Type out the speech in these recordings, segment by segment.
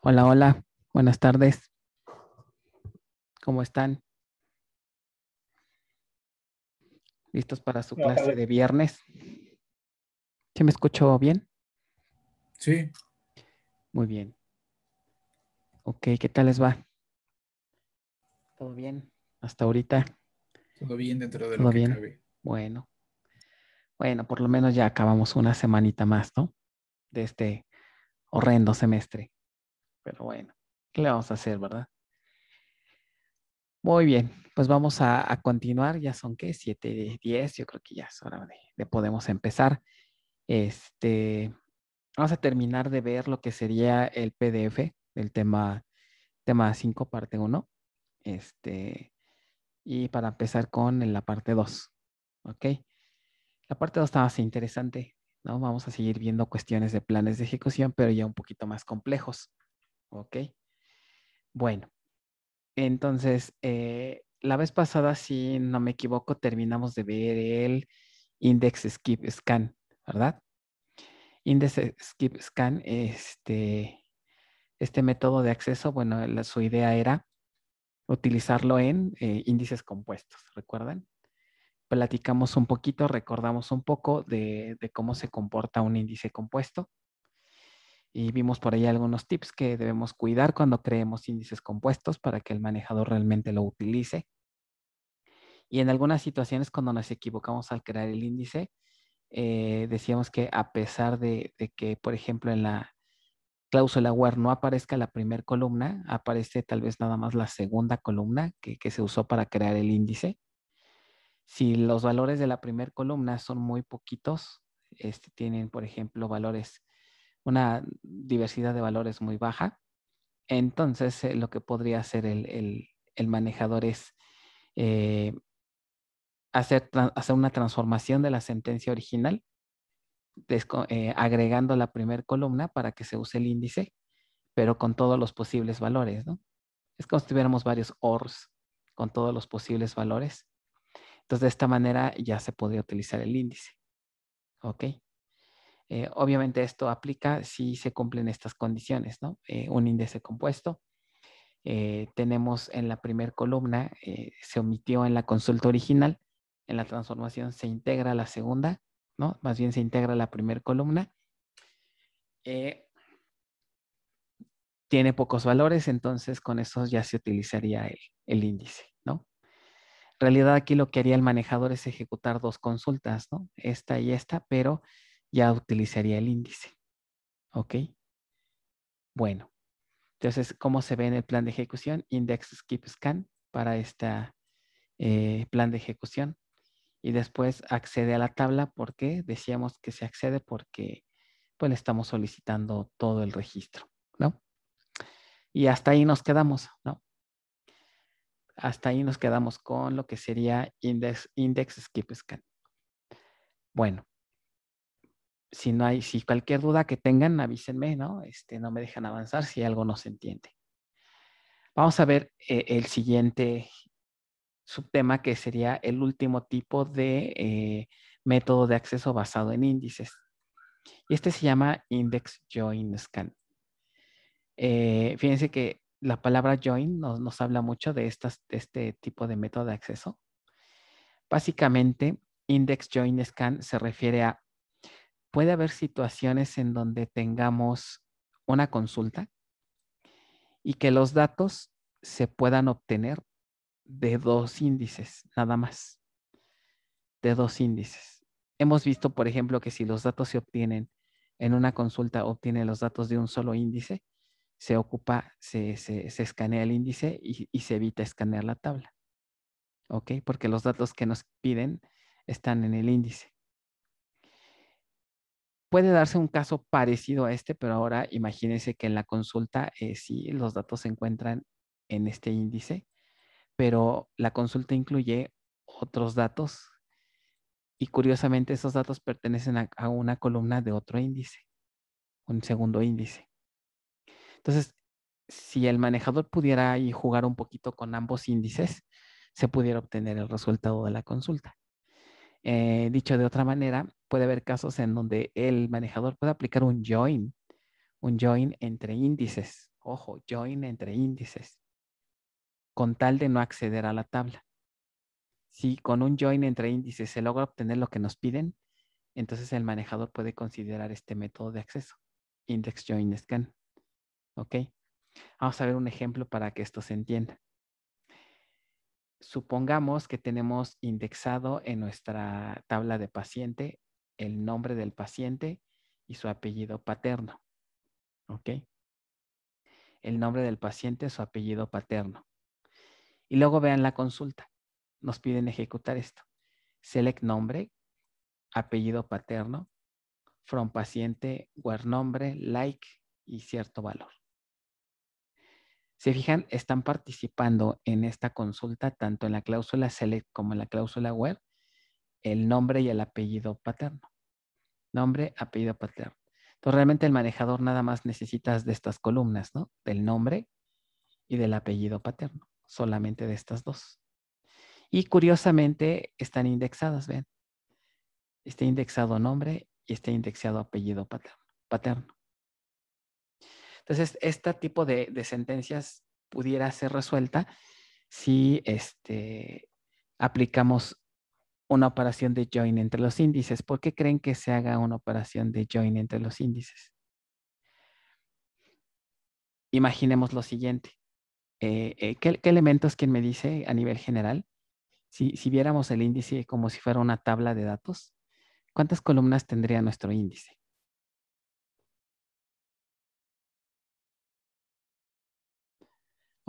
Hola, hola, buenas tardes. ¿Cómo están? ¿Listos para su clase de viernes? ¿Se me escuchó bien? Sí. Muy bien. Ok, ¿qué tal les va? ¿Todo bien? Hasta ahorita. Todo bien dentro de lo que Bueno. Bueno, por lo menos ya acabamos una semanita más, ¿no? De este horrendo semestre. Pero bueno, ¿qué le vamos a hacer, verdad? Muy bien, pues vamos a, continuar. Ya son, ¿qué? 7, 10. Yo creo que ya es hora de, podemos empezar. Este, vamos a terminar de ver lo que sería el PDF del tema, tema 5, parte 1. Este, y para empezar con la parte 2. ¿Ok? La parte 2 está más interesante, ¿no? Vamos a seguir viendo cuestiones de planes de ejecución, pero ya un poquito más complejos. ¿ok? Bueno, entonces, eh, la vez pasada, si no me equivoco, terminamos de ver el index skip scan, ¿verdad? Index skip scan, este, este método de acceso, bueno, su idea era utilizarlo en eh, índices compuestos, ¿recuerdan? Platicamos un poquito, recordamos un poco de cómo se comporta un índice compuesto y vimos por ahí algunos tips que debemos cuidar cuando creemos índices compuestos para que el manejador realmente lo utilice. Y en algunas situaciones cuando nos equivocamos al crear el índice, eh, decíamos que a pesar de, que, por ejemplo, en la cláusula where no aparezca la primera columna, aparece tal vez nada más la segunda columna que, se usó para crear el índice. Si los valores de la primera columna son muy poquitos, este, tienen, por ejemplo, valores una diversidad de valores muy baja. Entonces, eh, lo que podría hacer el, manejador es eh, hacer, hacer, una transformación de la sentencia original, eh, agregando la primera columna para que se use el índice, pero con todos los posibles valores, ¿no? Es como si tuviéramos varios ORs con todos los posibles valores. Entonces, de esta manera ya se podría utilizar el índice. ¿Ok? Eh, obviamente esto aplica si se cumplen estas condiciones, ¿no? Eh, un índice compuesto. Eh, tenemos en la primera columna, se omitió en la consulta original, en la transformación se integra la segunda, ¿no? Más bien se integra la primera columna. tiene pocos valores, entonces con eso ya se utilizaría el, el índice, ¿no? En realidad aquí lo que haría el manejador es ejecutar dos consultas, ¿no? Esta y esta, pero ya utilizaría el índice. ¿Ok? Bueno, entonces, ¿cómo se ve en el plan de ejecución? Index skip scan para este plan de ejecución. Y después accede a la tabla ¿por qué? decíamos que se accede porque pues le estamos solicitando todo el registro, ¿no? Y hasta ahí nos quedamos, ¿no? Hasta ahí nos quedamos con lo que sería index, index skip scan. Bueno, si no hay, si cualquier duda que tengan, avísenme, ¿no? Este, no me dejan avanzar si algo no se entiende. Vamos a ver eh, el siguiente subtema que sería el último tipo de eh, método de acceso basado en índices. Y este se llama Index Join Scan. Eh, fíjense que la palabra join nos, nos habla mucho de, estas, de este tipo de método de acceso. Básicamente, Index Join Scan se refiere a puede haber situaciones en donde tengamos una consulta y que los datos se puedan obtener de dos índices, nada más. De dos índices. Hemos visto, por ejemplo, que si los datos se obtienen en una consulta, obtienen los datos de un solo índice, se ocupa, se, escanea el índice y, se evita escanear la tabla. ¿Ok? Porque los datos que nos piden están en el índice. Puede darse un caso parecido a este, pero ahora imagínense que en la consulta eh, sí los datos se encuentran en este índice, pero la consulta incluye otros datos y curiosamente esos datos pertenecen a, una columna de otro índice, un segundo índice. Entonces, si el manejador pudiera jugar un poquito con ambos índices, se pudiera obtener el resultado de la consulta. Eh, dicho de otra manera, puede haber casos en donde el manejador puede aplicar un join, un join entre índices. Ojo, join entre índices, con tal de no acceder a la tabla. Si con un join entre índices se logra obtener lo que nos piden, entonces el manejador puede considerar este método de acceso, index join scan. ¿Ok? Vamos a ver un ejemplo para que esto se entienda supongamos que tenemos indexado en nuestra tabla de paciente el nombre del paciente y su apellido paterno. ¿Ok? El nombre del paciente, su apellido paterno. Y luego vean la consulta. Nos piden ejecutar esto. Select nombre, apellido paterno, from paciente, where nombre, like y cierto valor. Se fijan, están participando en esta consulta tanto en la cláusula select como en la cláusula web el nombre y el apellido paterno. Nombre, apellido paterno. Entonces realmente el manejador nada más necesitas de estas columnas, ¿no? Del nombre y del apellido paterno, solamente de estas dos. Y curiosamente están indexadas, ven. Está indexado nombre y está indexado apellido paterno. paterno. Entonces, este tipo de, sentencias pudiera ser resuelta si este, aplicamos una operación de join entre los índices. ¿Por qué creen que se haga una operación de join entre los índices? Imaginemos lo siguiente. Eh, eh, ¿qué, elementos, quien me dice a nivel general? si viéramos el índice como si fuera una tabla de datos, ¿cuántas columnas tendría nuestro índice?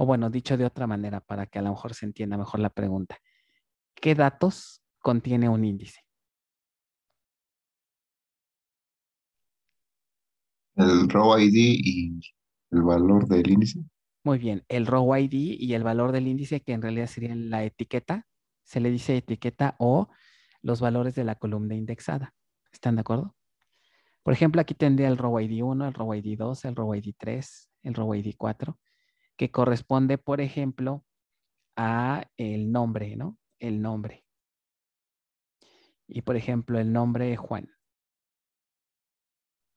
O bueno, dicho de otra manera, para que a lo mejor se entienda mejor la pregunta, ¿qué datos contiene un índice? El row ID y el valor del índice. Muy bien, el row ID y el valor del índice, que en realidad serían la etiqueta, se le dice etiqueta o los valores de la columna indexada. ¿Están de acuerdo? Por ejemplo, aquí tendría el row ID 1, el row ID 2, el row ID 3, el row ID 4 que corresponde, por ejemplo, a el nombre, ¿no? El nombre. Y por ejemplo, el nombre Juan.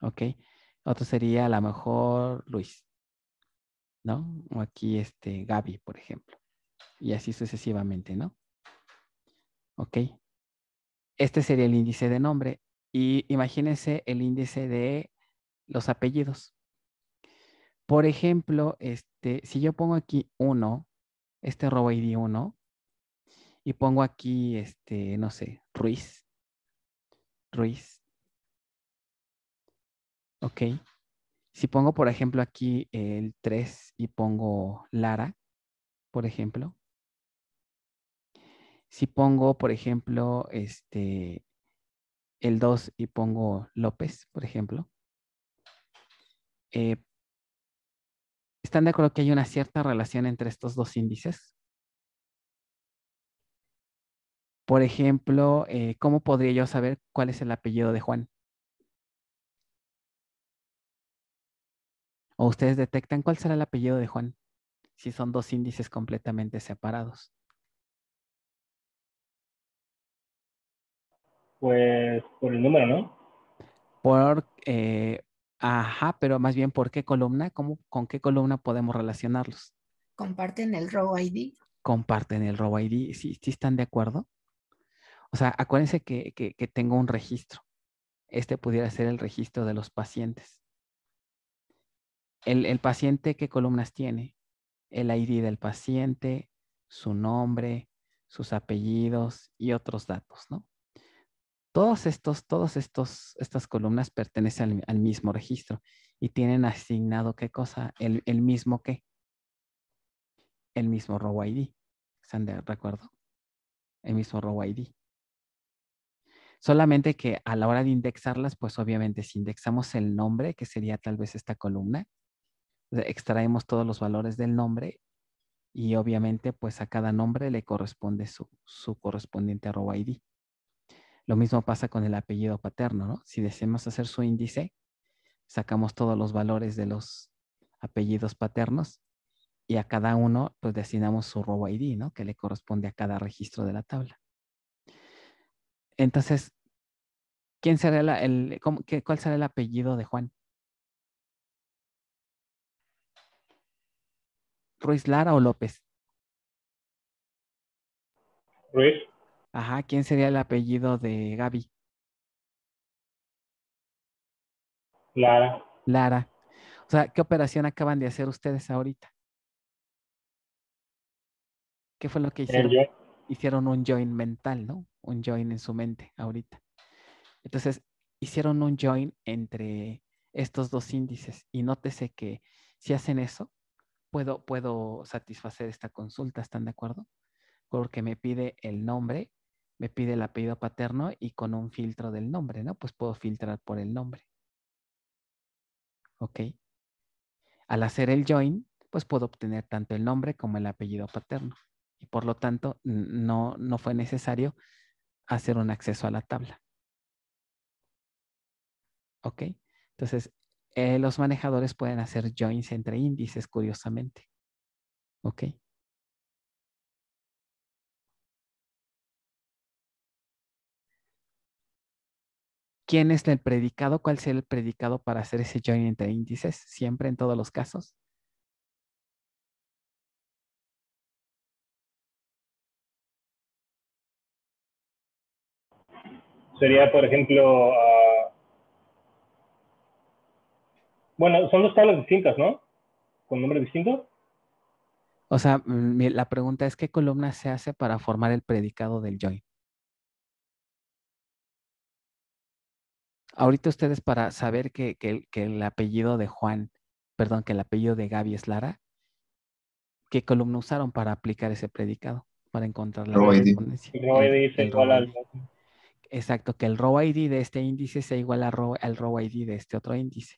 ¿Ok? Otro sería a lo mejor Luis, ¿no? O aquí este Gaby, por ejemplo. Y así sucesivamente, ¿no? ¿Ok? Este sería el índice de nombre. Y imagínense el índice de los apellidos. Por ejemplo, este, si yo pongo aquí 1, este robo ID 1, y pongo aquí, este, no sé, Ruiz. Ruiz. Ok. Si pongo, por ejemplo, aquí el 3 y pongo Lara, por ejemplo. Si pongo, por ejemplo, este, el 2 y pongo López, por ejemplo. Eh, ¿Están de acuerdo que hay una cierta relación entre estos dos índices? Por ejemplo, eh, ¿cómo podría yo saber cuál es el apellido de Juan? ¿O ustedes detectan cuál será el apellido de Juan? Si son dos índices completamente separados. Pues por el número, ¿no? Por, eh, Ajá, pero más bien, ¿por qué columna? ¿Con qué columna podemos relacionarlos? Comparten el row ID. Comparten el row ID, ¿Sí, están de acuerdo? O sea, acuérdense que, tengo un registro. Este pudiera ser el registro de los pacientes. El, el paciente, ¿qué columnas tiene? El ID del paciente, su nombre, sus apellidos y otros datos, ¿no? Todos estos, todos estos, estas columnas pertenecen al, mismo registro y tienen asignado qué cosa, el, mismo qué, el mismo row ID, ¿están de recuerdo? El mismo row ID. Solamente que a la hora de indexarlas, pues obviamente si indexamos el nombre, que sería tal vez esta columna, extraemos todos los valores del nombre y obviamente pues a cada nombre le corresponde su, correspondiente row ID. Lo mismo pasa con el apellido paterno, ¿no? Si deseamos hacer su índice, sacamos todos los valores de los apellidos paternos y a cada uno pues designamos su robo ID, ¿no? Que le corresponde a cada registro de la tabla. Entonces, ¿quién será el, cuál será el apellido de Juan? ¿Ruiz Lara o López? Ruiz. Ajá, ¿quién sería el apellido de Gaby? Lara. Lara. O sea, ¿qué operación acaban de hacer ustedes ahorita? ¿Qué fue lo que hicieron? Hicieron un join mental, ¿no? Un join en su mente ahorita. Entonces, hicieron un join entre estos dos índices y nótese que si hacen eso, puedo, puedo satisfacer esta consulta, ¿están de acuerdo? Porque me pide el nombre me pide el apellido paterno y con un filtro del nombre, ¿no? Pues puedo filtrar por el nombre. ¿Ok? Al hacer el join, pues puedo obtener tanto el nombre como el apellido paterno. Y por lo tanto, no, no fue necesario hacer un acceso a la tabla. ¿Ok? Entonces, eh, los manejadores pueden hacer joins entre índices, curiosamente. ¿Ok? quién es el predicado, cuál sería el predicado para hacer ese join entre índices, siempre en todos los casos. Sería, por ejemplo, ah, bueno, son dos tablas distintas, ¿no? Con nombre distinto. O sea, mm, la pregunta es qué columna se hace para formar el predicado del join. ahorita ustedes para saber que, el apellido de Juan, perdón, que el apellido de Gaby es Lara, ¿qué columna usaron para aplicar ese predicado? Para encontrar la correspondencia. Exacto, que el row ID de este índice sea igual al row, ID de este otro índice.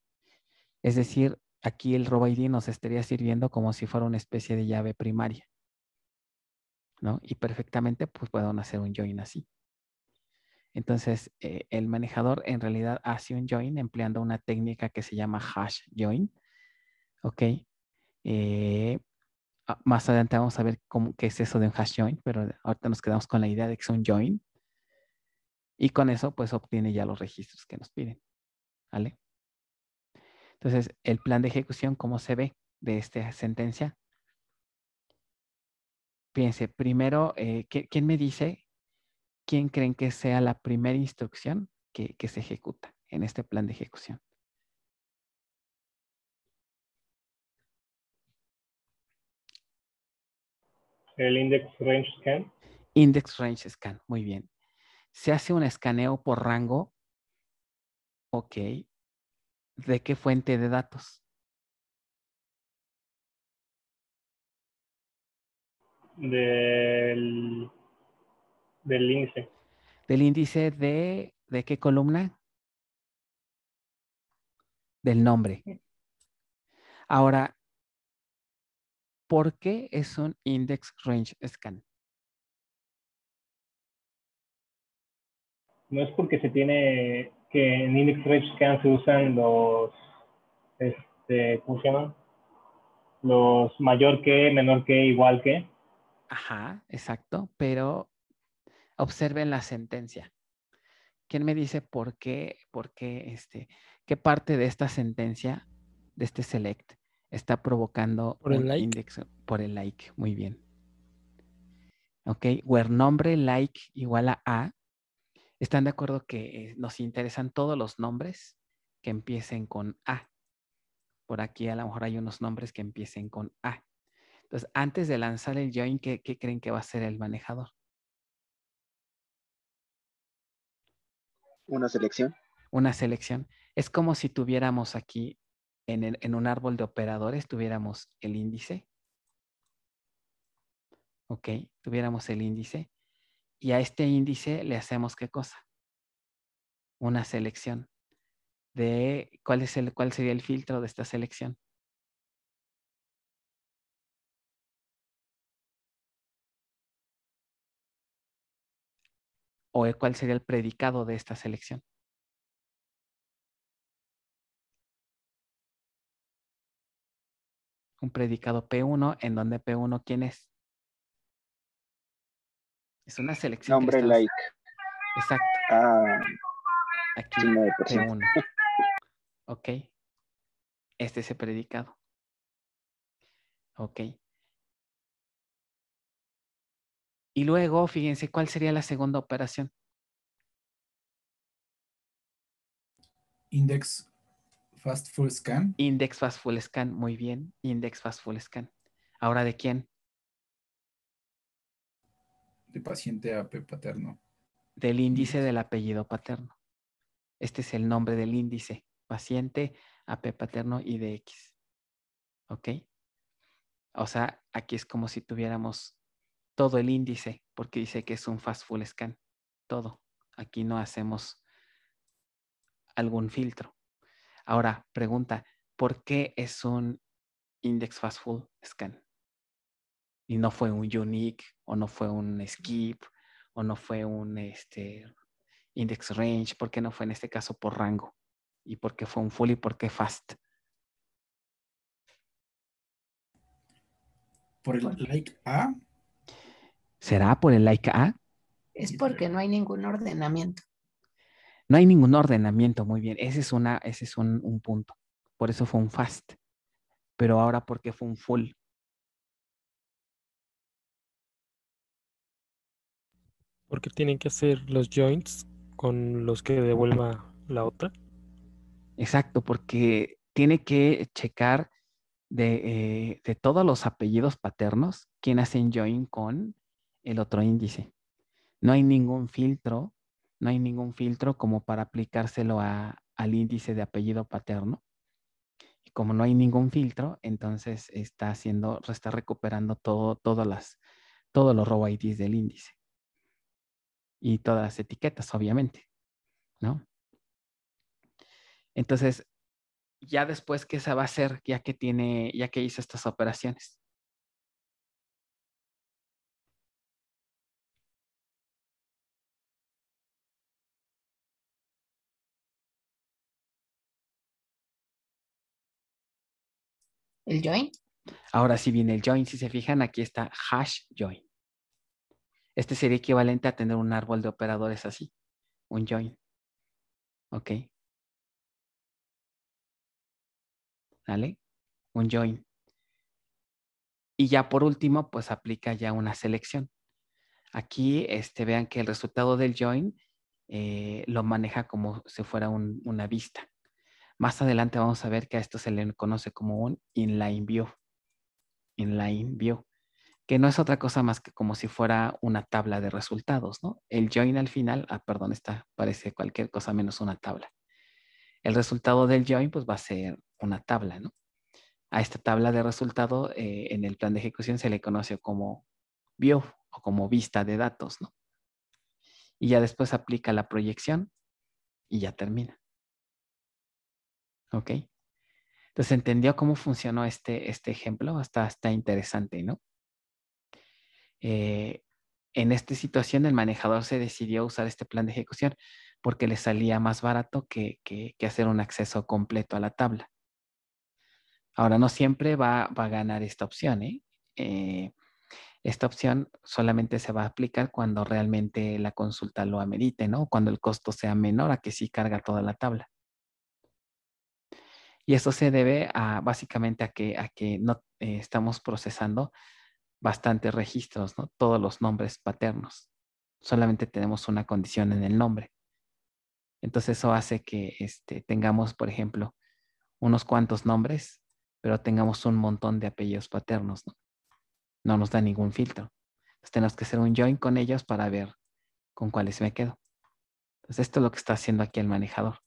Es decir, aquí el row ID nos estaría sirviendo como si fuera una especie de llave primaria. ¿no? Y perfectamente pues pueden hacer un join así. Entonces, eh, el manejador en realidad hace un join empleando una técnica que se llama hash join. ¿Ok? Eh, más adelante vamos a ver cómo, qué es eso de un hash join, pero ahorita nos quedamos con la idea de que es un join. Y con eso, pues, obtiene ya los registros que nos piden. ¿Vale? Entonces, el plan de ejecución, ¿cómo se ve de esta sentencia? Piense primero, eh, ¿quién me dice ¿quién creen que sea la primera instrucción que, se ejecuta en este plan de ejecución? El index range scan. Index range scan, muy bien. Se hace un escaneo por rango. Ok. ¿De qué fuente de datos? Del del índice. ¿Del índice de, de qué columna? Del nombre. Ahora, ¿por qué es un index range scan? No es porque se tiene que en index range scan se usan los, este, ¿cómo se llaman? Los mayor que, menor que, igual que. Ajá, exacto, pero observen la sentencia. ¿Quién me dice por qué, por qué, este, qué parte de esta sentencia, de este select, está provocando por el un like. por el like? Muy bien. Ok, where nombre like igual a A. ¿Están de acuerdo que eh, nos interesan todos los nombres que empiecen con A? Por aquí a lo mejor hay unos nombres que empiecen con A. Entonces, antes de lanzar el join, ¿qué, qué creen que va a ser el manejador? Una selección. Una selección. Es como si tuviéramos aquí en, un árbol de operadores, tuviéramos el índice. ¿Ok? Tuviéramos el índice. Y a este índice le hacemos qué cosa? Una selección. De cuál, es el, cuál sería el filtro de esta selección. o eh, cuál sería el predicado de esta selección. Un predicado P1, en dónde P1, ¿quién es? Es una selección. Nombre like. Exacto. Ah, Aquí P1. Ok. Este es el predicado. Ok. Y luego, fíjense, ¿cuál sería la segunda operación? Index Fast Full Scan. Index Fast Full Scan, muy bien. Index Fast Full Scan. ¿Ahora de quién? De paciente AP paterno. Del índice del apellido paterno. Este es el nombre del índice. Paciente AP paterno y X, ¿Ok? O sea, aquí es como si tuviéramos todo el índice, porque dice que es un fast full scan, todo. Aquí no hacemos algún filtro. Ahora, pregunta, ¿por qué es un index fast full scan? Y no fue un unique, o no fue un skip, o no fue un este, index range, ¿por qué no fue en este caso por rango? ¿Y por qué fue un full y por qué fast? Por el like A ¿Será por el like A? Es porque no hay ningún ordenamiento. No hay ningún ordenamiento, muy bien. Ese es, ese es un, punto. Por eso fue un fast. Pero ahora, ¿por qué fue un full? Porque tienen que hacer los joints con los que devuelva la otra. Exacto, porque tiene que checar de, eh, de todos los apellidos paternos quién hacen join con el otro índice. No hay ningún filtro, no hay ningún filtro como para aplicárselo a, al índice de apellido paterno. Y como no hay ningún filtro, entonces está haciendo, está recuperando todo, todas las, todos los row IDs del índice. Y todas las etiquetas, obviamente, ¿no? Entonces, ya después, ¿qué se va a hacer ya que tiene, ya que hizo estas operaciones? el join. Ahora sí viene el join. Si se fijan, aquí está hash join. Este sería equivalente a tener un árbol de operadores así, un join. ¿Ok? ¿Vale? Un join. Y ya por último, pues aplica ya una selección. Aquí este, vean que el resultado del join eh, lo maneja como si fuera una vista. Más adelante vamos a ver que a esto se le conoce como un inline view. Inline view, que no es otra cosa más que como si fuera una tabla de resultados, ¿no? El join al final, ah, perdón, esta parece cualquier cosa menos una tabla. El resultado del join, pues va a ser una tabla, ¿no? A esta tabla de resultado eh, en el plan de ejecución se le conoce como view o como vista de datos, ¿no? Y ya después aplica la proyección y ya termina. ¿Ok? Entonces entendió cómo funcionó este, este ejemplo, está, está interesante, ¿no? Eh, en esta situación el manejador se decidió usar este plan de ejecución porque le salía más barato que, hacer un acceso completo a la tabla. Ahora, no siempre va, a ganar esta opción. ¿eh? ¿eh? esta opción solamente se va a aplicar cuando realmente la consulta lo amerite, ¿no? Cuando el costo sea menor a que si sí carga toda la tabla. Y eso se debe a, básicamente a que, a que no eh, estamos procesando bastantes registros, ¿no? Todos los nombres paternos. Solamente tenemos una condición en el nombre. Entonces eso hace que este, tengamos, por ejemplo, unos cuantos nombres, pero tengamos un montón de apellidos paternos, ¿no? No nos da ningún filtro. tenemos que hacer un join con ellos para ver con cuáles me quedo. Entonces esto es lo que está haciendo aquí el manejador,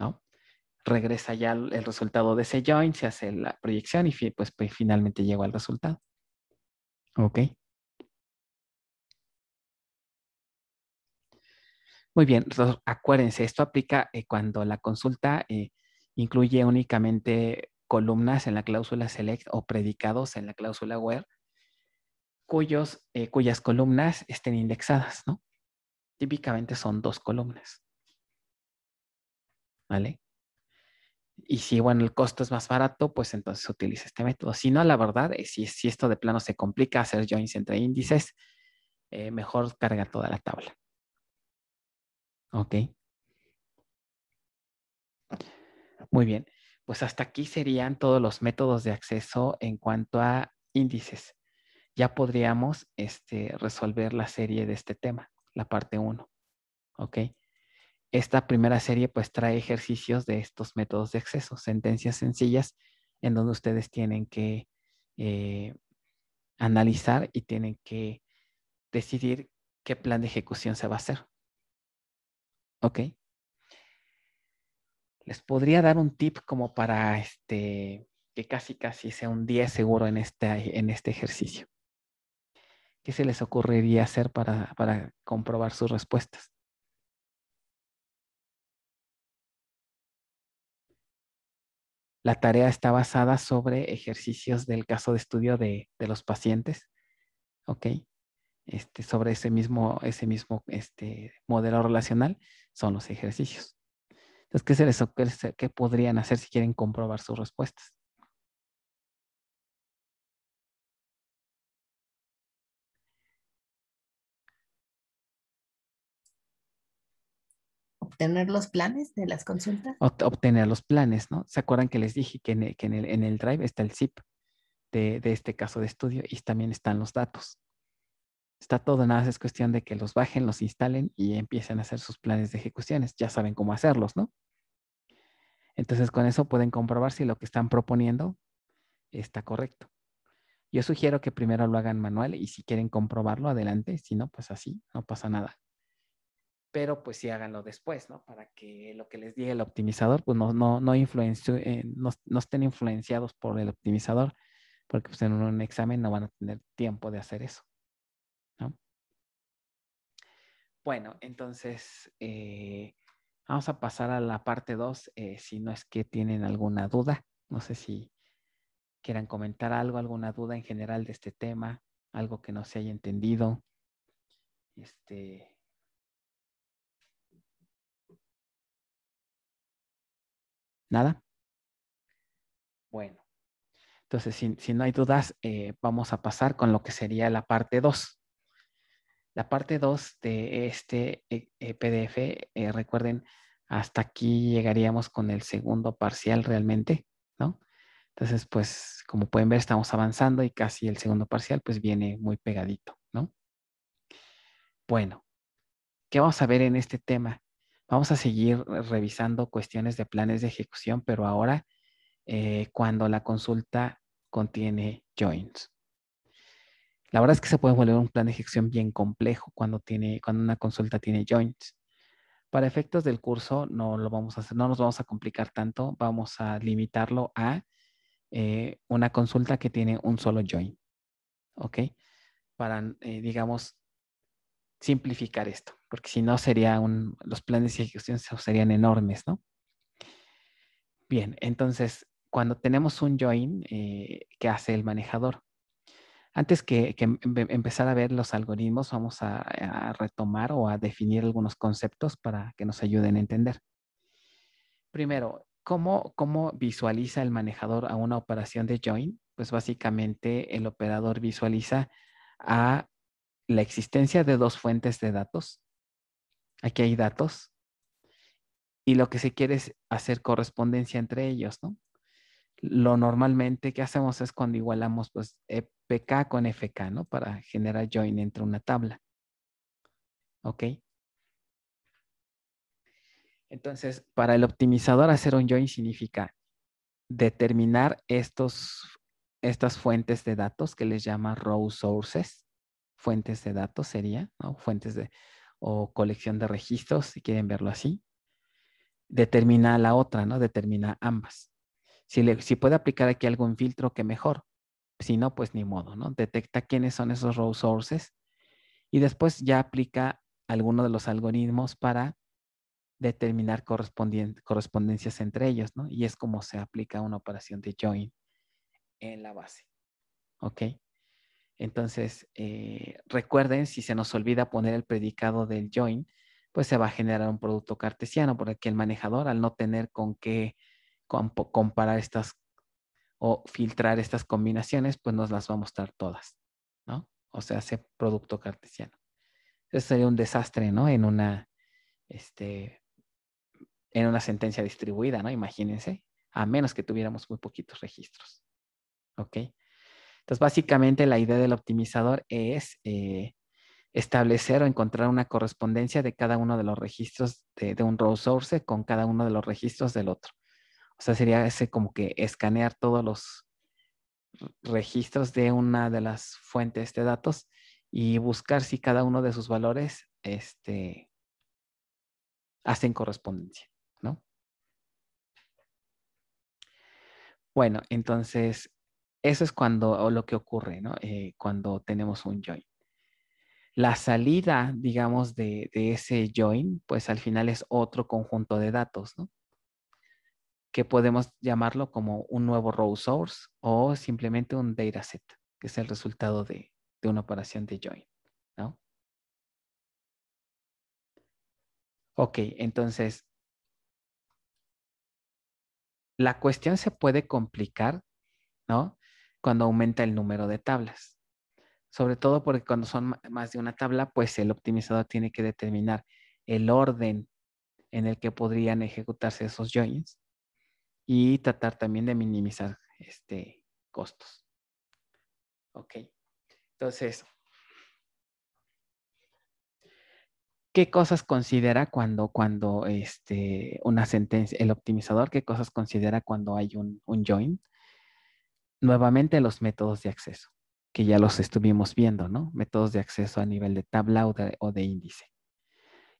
¿no? regresa ya el resultado de ese join, se hace la proyección y pues, pues, finalmente llego al resultado. Ok. Muy bien, acuérdense, esto aplica eh, cuando la consulta eh, incluye únicamente columnas en la cláusula select o predicados en la cláusula where, cuyos, eh, cuyas columnas estén indexadas, ¿no? Típicamente son dos columnas. ¿Vale? Y si, bueno, el costo es más barato, pues entonces utiliza este método. Si no, la verdad, eh, si, esto de plano se complica, hacer joins entre índices, eh, mejor carga toda la tabla. Ok. Muy bien. Pues hasta aquí serían todos los métodos de acceso en cuanto a índices. Ya podríamos este, resolver la serie de este tema, la parte 1. ¿Ok? esta primera serie pues trae ejercicios de estos métodos de acceso, sentencias sencillas en donde ustedes tienen que eh, analizar y tienen que decidir qué plan de ejecución se va a hacer. ¿Ok? Les podría dar un tip como para este, que casi casi sea un 10 seguro este, en este, ejercicio. ¿Qué se les ocurriría hacer para comprobar sus respuestas? La tarea está basada sobre ejercicios del caso de estudio de, los pacientes, ¿ok? Este, sobre ese mismo, ese mismo este, modelo relacional son los ejercicios. Entonces, ¿qué, se les, ¿qué podrían hacer si quieren comprobar sus respuestas? obtener los planes de las consultas. obtener los planes, ¿no? ¿Se acuerdan que les dije que en el, drive está el zip de, de, este caso de estudio y también están los datos? Está todo, nada más es cuestión de que los bajen, los instalen y empiecen a hacer sus planes de ejecuciones. Ya saben cómo hacerlos, ¿no? Entonces con eso pueden comprobar si lo que están proponiendo está correcto. Yo sugiero que primero lo hagan manual y si quieren comprobarlo, adelante. Si no, pues así, no pasa nada pero pues sí háganlo después, ¿no? Para que lo que les diga el optimizador, pues no, eh, no, no, estén influenciados por el optimizador, porque pues en un examen no van a tener tiempo de hacer eso, ¿no? Bueno, entonces eh, vamos a pasar a la parte 2, eh, si no es que tienen alguna duda, no sé si quieran comentar algo, alguna duda en general de este tema, algo que no se haya entendido. Este, ¿Nada? Bueno, entonces si, no hay dudas, eh, vamos a pasar con lo que sería la parte 2. La parte 2 de este eh, eh, PDF, recuerden, hasta aquí llegaríamos con el segundo parcial realmente, ¿no? Entonces, pues, como pueden ver, estamos avanzando y casi el segundo parcial, pues, viene muy pegadito, ¿no? Bueno, ¿qué vamos a ver en este tema? Vamos a seguir revisando cuestiones de planes de ejecución, pero ahora eh, cuando la consulta contiene joins. La verdad es que se puede volver un plan de ejecución bien complejo cuando, tiene, cuando una consulta tiene joins. Para efectos del curso no lo vamos a hacer, no nos vamos a complicar tanto, vamos a limitarlo a eh, una consulta que tiene un solo join. ¿Ok? Para, eh, digamos, simplificar esto, porque si no sería un, los planes de ejecución serían enormes, ¿no? Bien, entonces, cuando tenemos un join, eh, ¿qué hace el manejador? Antes que, em, em, empezar a ver los algoritmos, vamos a, retomar o a definir algunos conceptos para que nos ayuden a entender. Primero, cómo visualiza el manejador a una operación de join? Pues básicamente el operador visualiza a la existencia de dos fuentes de datos. Aquí hay datos. Y lo que se quiere es hacer correspondencia entre ellos, ¿no? Lo normalmente que hacemos es cuando igualamos pues e PK con FK, ¿no? Para generar join entre una tabla. ¿Ok? Entonces, para el optimizador hacer un join significa determinar estos, estas fuentes de datos que les llama row sources fuentes de datos sería, ¿no? Fuentes de, o colección de registros, si quieren verlo así. Determina la otra, ¿no? Determina ambas. Si, le, puede aplicar aquí algún filtro, que mejor. Si no, pues ni modo, ¿no? Detecta quiénes son esos row sources y después ya aplica alguno de los algoritmos para determinar correspondencias entre ellos, ¿no? Y es como se aplica una operación de join en la base. ¿Ok? Entonces, eh, recuerden, si se nos olvida poner el predicado del join, pues se va a generar un producto cartesiano, porque el manejador, al no tener con qué comparar estas o filtrar estas combinaciones, pues nos las va a mostrar todas, ¿no? O sea, ese producto cartesiano. Eso sería un desastre, ¿no? En una, este, en una sentencia distribuida, ¿no? Imagínense, a menos que tuviéramos muy poquitos registros, ¿ok? Entonces, básicamente la idea del optimizador es eh, establecer o encontrar una correspondencia de cada uno de los registros de, un row source con cada uno de los registros del otro. O sea, sería ese como que escanear todos los registros de una de las fuentes de datos y buscar si cada uno de sus valores este, hacen correspondencia, ¿no? Bueno, entonces eso es cuando o lo que ocurre, ¿no? Eh, cuando tenemos un join. La salida, digamos, de, ese join, pues al final es otro conjunto de datos, ¿no? Que podemos llamarlo como un nuevo row source o simplemente un dataset, que es el resultado de, de una operación de join, ¿no? Ok, entonces, la cuestión se puede complicar, ¿no? cuando aumenta el número de tablas. Sobre todo porque cuando son más de una tabla, pues el optimizador tiene que determinar el orden en el que podrían ejecutarse esos joins y tratar también de minimizar este, costos. Ok, entonces, ¿qué cosas considera cuando, cuando este, una sentencia, el optimizador, qué cosas considera cuando hay un, un join? nuevamente los métodos de acceso, que ya los estuvimos viendo, ¿no? Métodos de acceso a nivel de tabla o de, índice.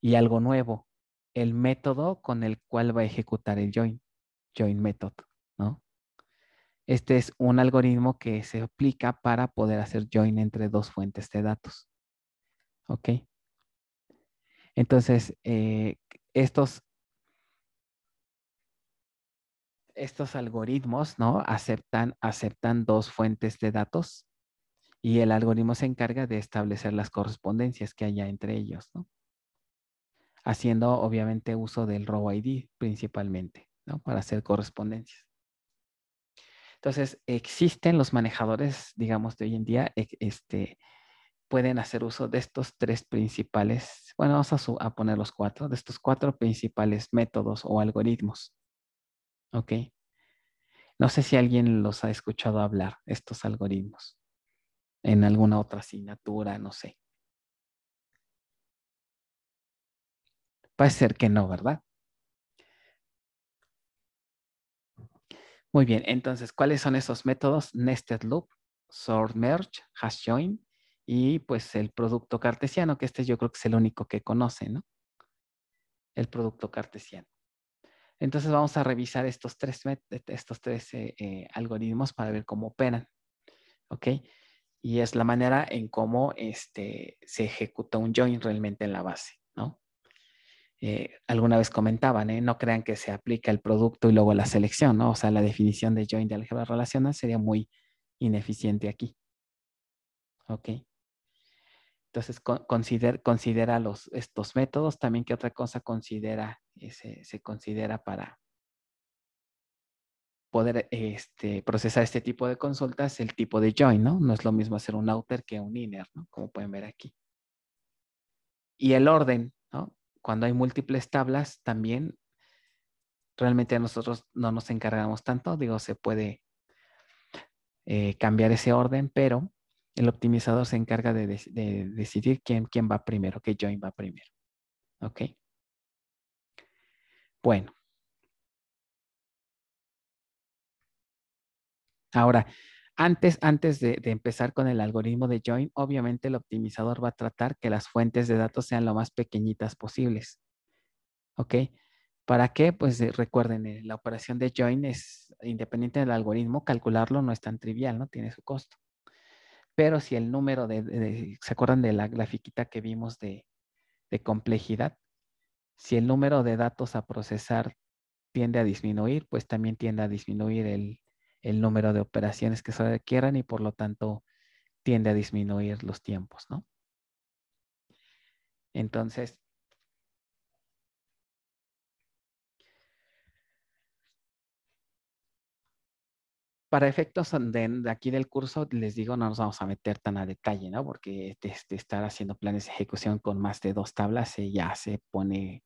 Y algo nuevo, el método con el cual va a ejecutar el join, join method, ¿no? Este es un algoritmo que se aplica para poder hacer join entre dos fuentes de datos. ¿Ok? Entonces, eh, estos estos algoritmos, ¿no? Aceptan, aceptan dos fuentes de datos y el algoritmo se encarga de establecer las correspondencias que haya entre ellos, ¿no? Haciendo obviamente uso del row ID principalmente, ¿no? Para hacer correspondencias. Entonces, existen los manejadores, digamos, de hoy en día, este, pueden hacer uso de estos tres principales, bueno, vamos a poner los cuatro, de estos cuatro principales métodos o algoritmos. ¿Ok? No sé si alguien los ha escuchado hablar, estos algoritmos, en alguna otra asignatura, no sé. Puede ser que no, ¿verdad? Muy bien, entonces, ¿cuáles son esos métodos? Nested Loop, Sort Merge, Hash Join y pues el producto cartesiano, que este yo creo que es el único que conoce, ¿no? El producto cartesiano. Entonces vamos a revisar estos tres, e-, estos tres eh, eh, algoritmos para ver cómo operan. ¿Ok? Y es la manera en cómo este, se ejecuta un join realmente en la base, ¿no? Eh, alguna vez comentaban, no crean que se aplica el producto y luego la selección, ¿no? O sea, la definición de join de álgebra relacional sería muy ineficiente aquí. Ok. Entonces, considera estos métodos. También, que otra cosa considera, eh, se, considera para poder este, procesar este tipo de consultas? El tipo de join, ¿no? No es lo mismo hacer un outer que un inner, ¿no? Como pueden ver aquí. Y el orden, ¿no? Cuando hay múltiples tablas, también realmente nosotros no nos encargamos tanto. Digo, se puede eh, cambiar ese orden, pero el optimizador se encarga de, decidir quién, va primero, qué join va primero. ¿Ok? Bueno. Ahora, antes, antes de, de, empezar con el algoritmo de join, obviamente el optimizador va a tratar que las fuentes de datos sean lo más pequeñitas posibles. ¿Ok? ¿Para qué? Pues eh, recuerden, eh, la operación de join es, independiente del algoritmo, calcularlo no es tan trivial, ¿no? Tiene su costo. Pero si el número de, ¿se acuerdan de la grafiquita que vimos de, complejidad? Si el número de datos a procesar tiende a disminuir, pues también tiende a disminuir el, el número de operaciones que se requieran y por lo tanto tiende a disminuir los tiempos, ¿no? Entonces, para efectos de, aquí del curso, les digo, no nos vamos a meter tan a detalle, ¿no? Porque de, este, este, estar haciendo planes de ejecución con más de dos tablas ya se pone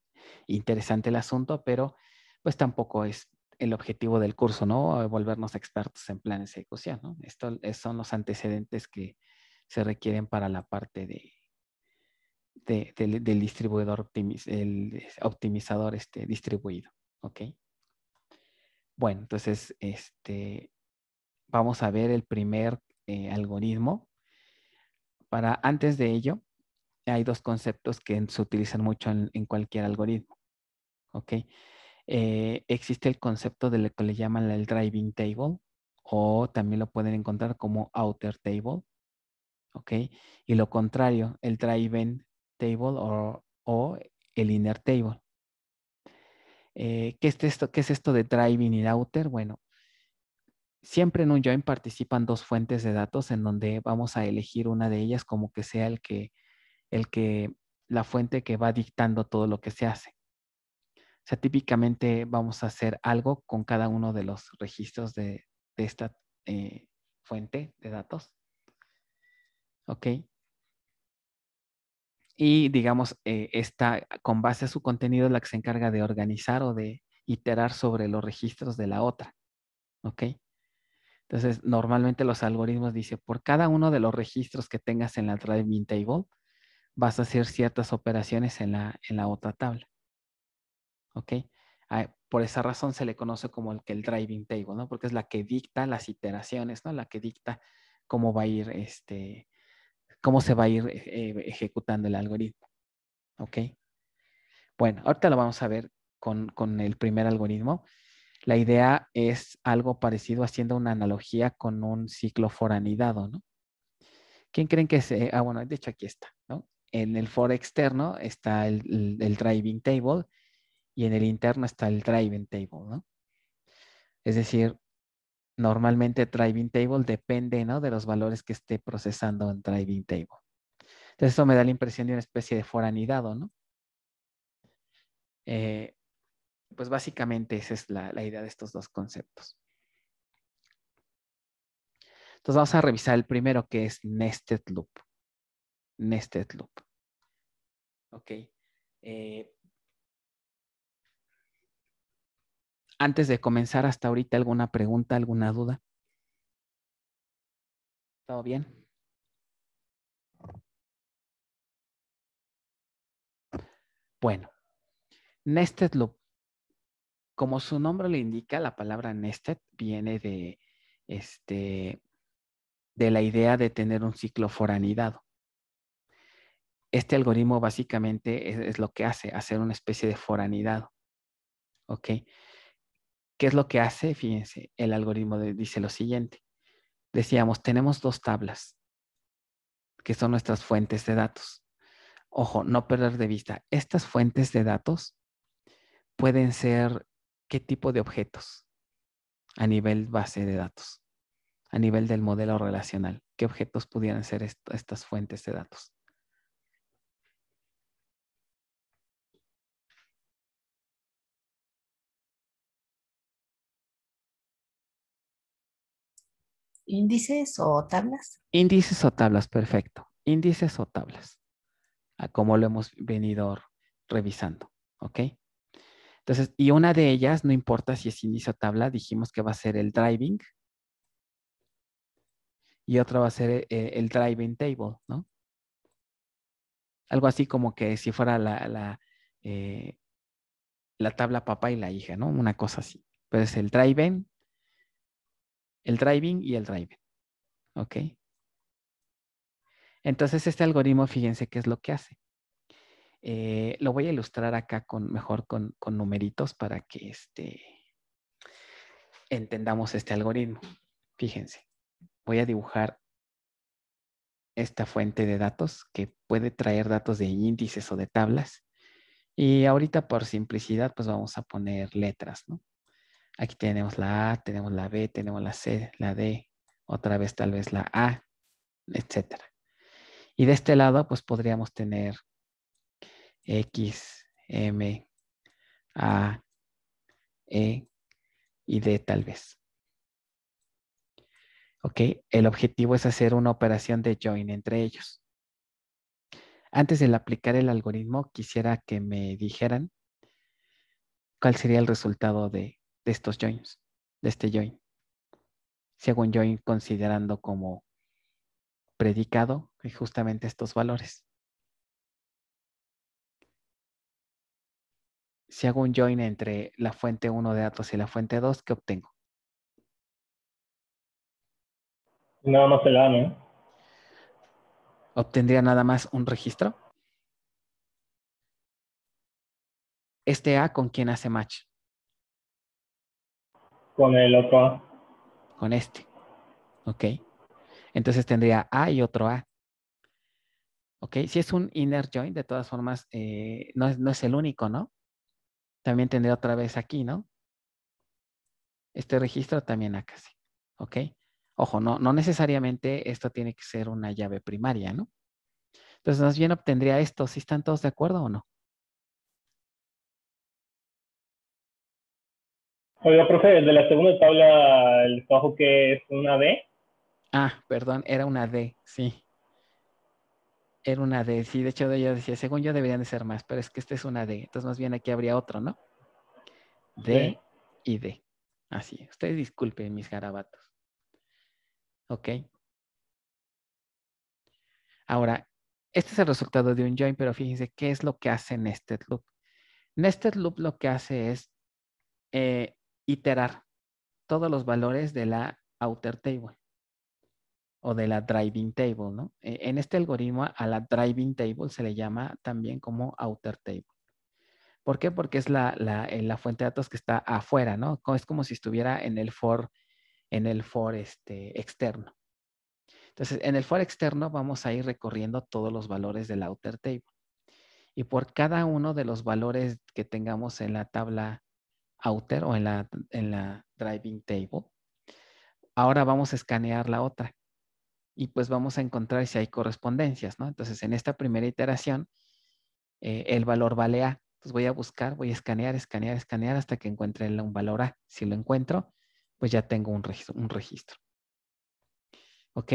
interesante el asunto, pero pues tampoco es el objetivo del curso, ¿no? Volvernos expertos en planes de ejecución, ¿no? Estos son los antecedentes que se requieren para la parte de, del distribuidor el optimizador este, distribuido. ¿Ok? Bueno, entonces, este, vamos a ver el primer eh, algoritmo. Para antes de ello, hay dos conceptos que se utilizan mucho en, cualquier algoritmo. ¿Ok? Eh, existe el concepto de lo que le llaman el driving table o también lo pueden encontrar como outer table. ¿Ok? Y lo contrario, el driving table o, el inner table. Eh, ¿qué, es esto, ¿Qué es esto de driving y outer? Bueno, siempre en un join participan dos fuentes de datos en donde vamos a elegir una de ellas como que sea el que, la fuente que va dictando todo lo que se hace. O sea, típicamente vamos a hacer algo con cada uno de los registros de, esta eh, fuente de datos. ¿Ok? Y digamos, eh, está con base a su contenido, la que se encarga de organizar o de iterar sobre los registros de la otra. ¿Ok? Entonces, normalmente los algoritmos dicen, por cada uno de los registros que tengas en la driving table, vas a hacer ciertas operaciones en la, otra tabla. ¿Ok? Ah, por esa razón se le conoce como el, el driving table, ¿no? Porque es la que dicta las iteraciones, ¿no? La que dicta cómo va a ir, este, cómo se va a ir eh, eh, ejecutando el algoritmo. ¿Ok? Bueno, ahorita lo vamos a ver con, con el primer algoritmo. La idea es algo parecido haciendo una analogía con un ciclo foranidado, ¿no? ¿Quién creen que se...? Ah, bueno, de hecho aquí está, ¿no? En el for externo está el, driving table y en el interno está el driving table, ¿no? Es decir, normalmente driving table depende, ¿no? De los valores que esté procesando en driving table. Entonces, eso me da la impresión de una especie de foranidado, ¿no? Eh, pues básicamente esa es la, idea de estos dos conceptos. Entonces vamos a revisar el primero que es nested loop. Nested loop. Ok. Eh. antes de comenzar hasta ahorita, ¿alguna pregunta, alguna duda? ¿Todo bien? Bueno, nested loop. Como su nombre lo indica, la palabra nested viene de, este, de la idea de tener un ciclo foranidado. Este algoritmo básicamente es, lo que hace, hacer una especie de foranidado. ¿Ok? ¿Qué es lo que hace? Fíjense, el algoritmo dice lo siguiente. Decíamos, tenemos dos tablas que son nuestras fuentes de datos. Ojo, no perder de vista, estas fuentes de datos pueden ser qué tipo de objetos a nivel base de datos, a nivel del modelo relacional, qué objetos pudieran ser estas fuentes de datos. ¿Índices o tablas? Índices o tablas, perfecto. Índices o tablas, a como lo hemos venido revisando, ¿ok? Entonces, y una de ellas, no importa si es inicio tabla, dijimos que va a ser el driving. Y otra va a ser eh, el driving table, ¿no? Algo así como que si fuera la, la, eh, la tabla papá y la hija, ¿no? Una cosa así. Pero es el driving, el driving y el driving. ¿Ok? Entonces, este algoritmo, fíjense qué es lo que hace. Eh, lo voy a ilustrar acá con, mejor con, numeritos para que este, entendamos este algoritmo. Fíjense, voy a dibujar esta fuente de datos que puede traer datos de índices o de tablas. Y ahorita por simplicidad, pues vamos a poner letras, Aquí tenemos la A, tenemos la B, tenemos la C, la D, otra vez tal vez la A, etcétera. Y de este lado, pues podríamos tener X, M, A, E y D tal vez. ¿Ok? El objetivo es hacer una operación de join entre ellos. Antes de aplicar el algoritmo, quisiera que me dijeran cuál sería el resultado de, estos joins, de este join. Según join considerando como predicado justamente estos valores. si hago un join entre la fuente 1 de datos y la fuente 2, ¿qué obtengo? Nada más el A, ¿no? ¿Obtendría nada más un registro? ¿Este A con quién hace match? Con el otro A. Con este. Ok. Entonces tendría A y otro A. Ok, si es un inner join, de todas formas, eh, no es el único, ¿no? También tendría otra vez aquí, ¿no? Este registro también acá, sí. ¿Ok? Ojo, no, no necesariamente esto tiene que ser una llave primaria, ¿no? Entonces, más bien obtendría esto. si están todos de acuerdo o no? Oiga, profe, el de la segunda tabla, el trabajo que es una D. Ah, perdón, era una D, sí era una D. Sí, de hecho yo decía, según yo deberían de ser más, pero es que esta es una D. Entonces más bien aquí habría otro, ¿no? D, y D. Así. Ustedes disculpen mis garabatos. ¿Ok? Ahora, este es el resultado de un join, pero fíjense qué es lo que hace Nested Loop. Nested Loop lo que hace es eh, iterar todos los valores de la outer table o de la driving table, ¿no? E, en este algoritmo a la driving table se le llama también como outer table. ¿Por qué? Porque es la, la, eh, fuente de datos que está afuera, ¿no? Es como si estuviera en el for, en el for este, externo. Entonces, en el for externo vamos a ir recorriendo todos los valores del outer table. Y por cada uno de los valores que tengamos en la tabla outer o en la, en la driving table, ahora vamos a escanear la otra y pues vamos a encontrar si hay correspondencias, ¿no? Entonces, en esta primera iteración, eh, el valor vale A. Entonces voy a buscar, voy a escanear, escanear, escanear hasta que encuentre un valor A. Si lo encuentro, pues ya tengo un registro. Un registro. ¿Ok?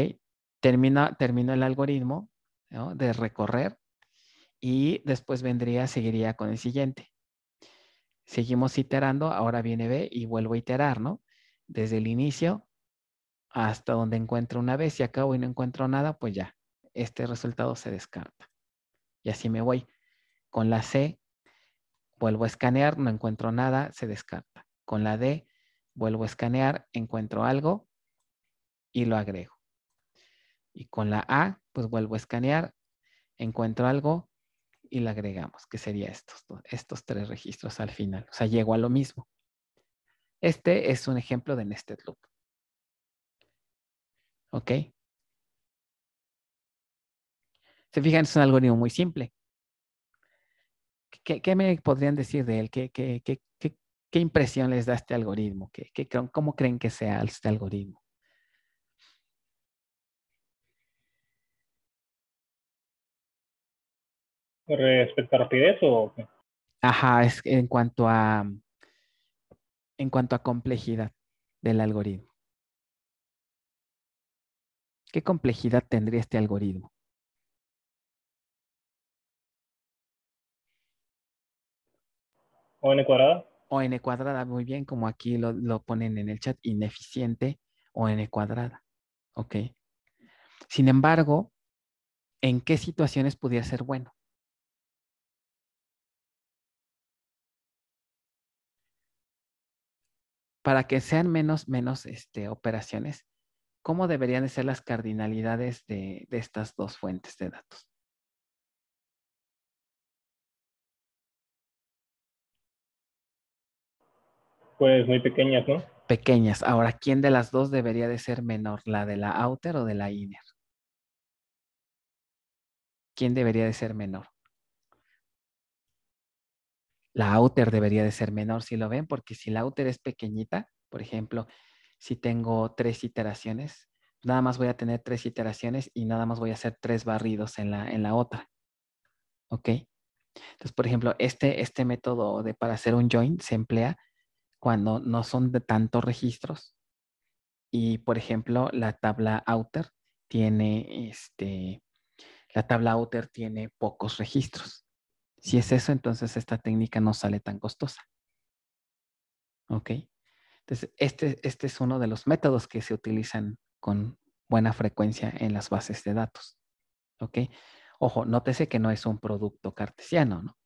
Termino, el algoritmo de recorrer y después vendría, seguiría con el siguiente. Seguimos iterando, ahora viene B y vuelvo a iterar, ¿no? Desde el inicio hasta donde encuentro una vez. y acabo y no encuentro nada, pues ya, este resultado se descarta. Y así me voy. Con la C, vuelvo a escanear, no encuentro nada, se descarta. Con la D, vuelvo a escanear, encuentro algo y lo agrego. Y con la A, pues vuelvo a escanear, encuentro algo y lo agregamos, que sería estos, estos tres registros al final. O sea, llego a lo mismo. Este es un ejemplo de nested loop. ¿Ok? Se fijan, es un algoritmo muy simple. ¿Qué, me podrían decir de él? ¿Qué, qué, impresión les da este algoritmo? ¿Qué, qué, ¿Cómo creen que sea este algoritmo? ¿Respecto a rapidez o qué? Ajá, es en cuanto a en cuanto a complejidad del algoritmo. ¿Qué complejidad tendría este algoritmo? O n cuadrada. O n cuadrada, muy bien, como aquí lo, ponen en el chat, ineficiente o n cuadrada. Ok. Sin embargo, ¿en qué situaciones podría ser bueno? Para que sean menos, menos este, operaciones, ¿cómo deberían de ser las cardinalidades de, estas dos fuentes de datos? Pues muy pequeñas, ¿no? Pequeñas. Ahora, ¿quién de las dos debería de ser menor? ¿La de la outer o de la inner? ¿Quién debería de ser menor? La outer debería de ser menor, si lo ven, porque si la outer es pequeñita, por ejemplo, si tengo tres iteraciones, nada más voy a tener tres iteraciones y nada más voy a hacer tres barridos en la, en la otra. ¿Ok? Entonces, por ejemplo, este, este método de, para hacer un join se emplea cuando no son de tantos registros. Y, por ejemplo, la tabla outer tiene, este, la tabla outer tiene pocos registros. Si es eso, entonces esta técnica no sale tan costosa. ¿Ok? Entonces, este, este es uno de los métodos que se utilizan con buena frecuencia en las bases de datos. ¿Ok? Ojo, nótese que no es un producto cartesiano, ¿no?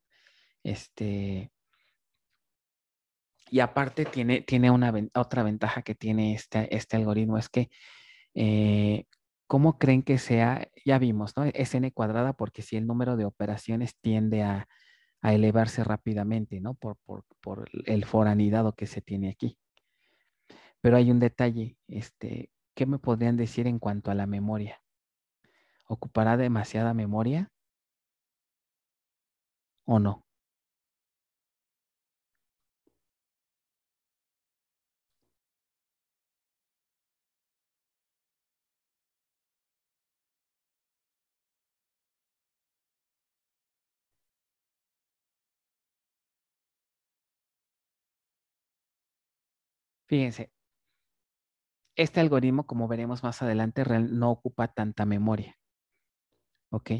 Este, y aparte tiene, tiene una, otra ventaja que tiene este, este algoritmo, es que, eh, ¿cómo creen que sea? Ya vimos, ¿no? Es n cuadrada porque si el número de operaciones tiende a, elevarse rápidamente, ¿no? Por, por, el foranidado que se tiene aquí. Pero hay un detalle, este, ¿qué me podrían decir en cuanto a la memoria? ¿Ocupará demasiada memoria o no? Fíjense, este algoritmo, como veremos más adelante, no ocupa tanta memoria. ¿Ok?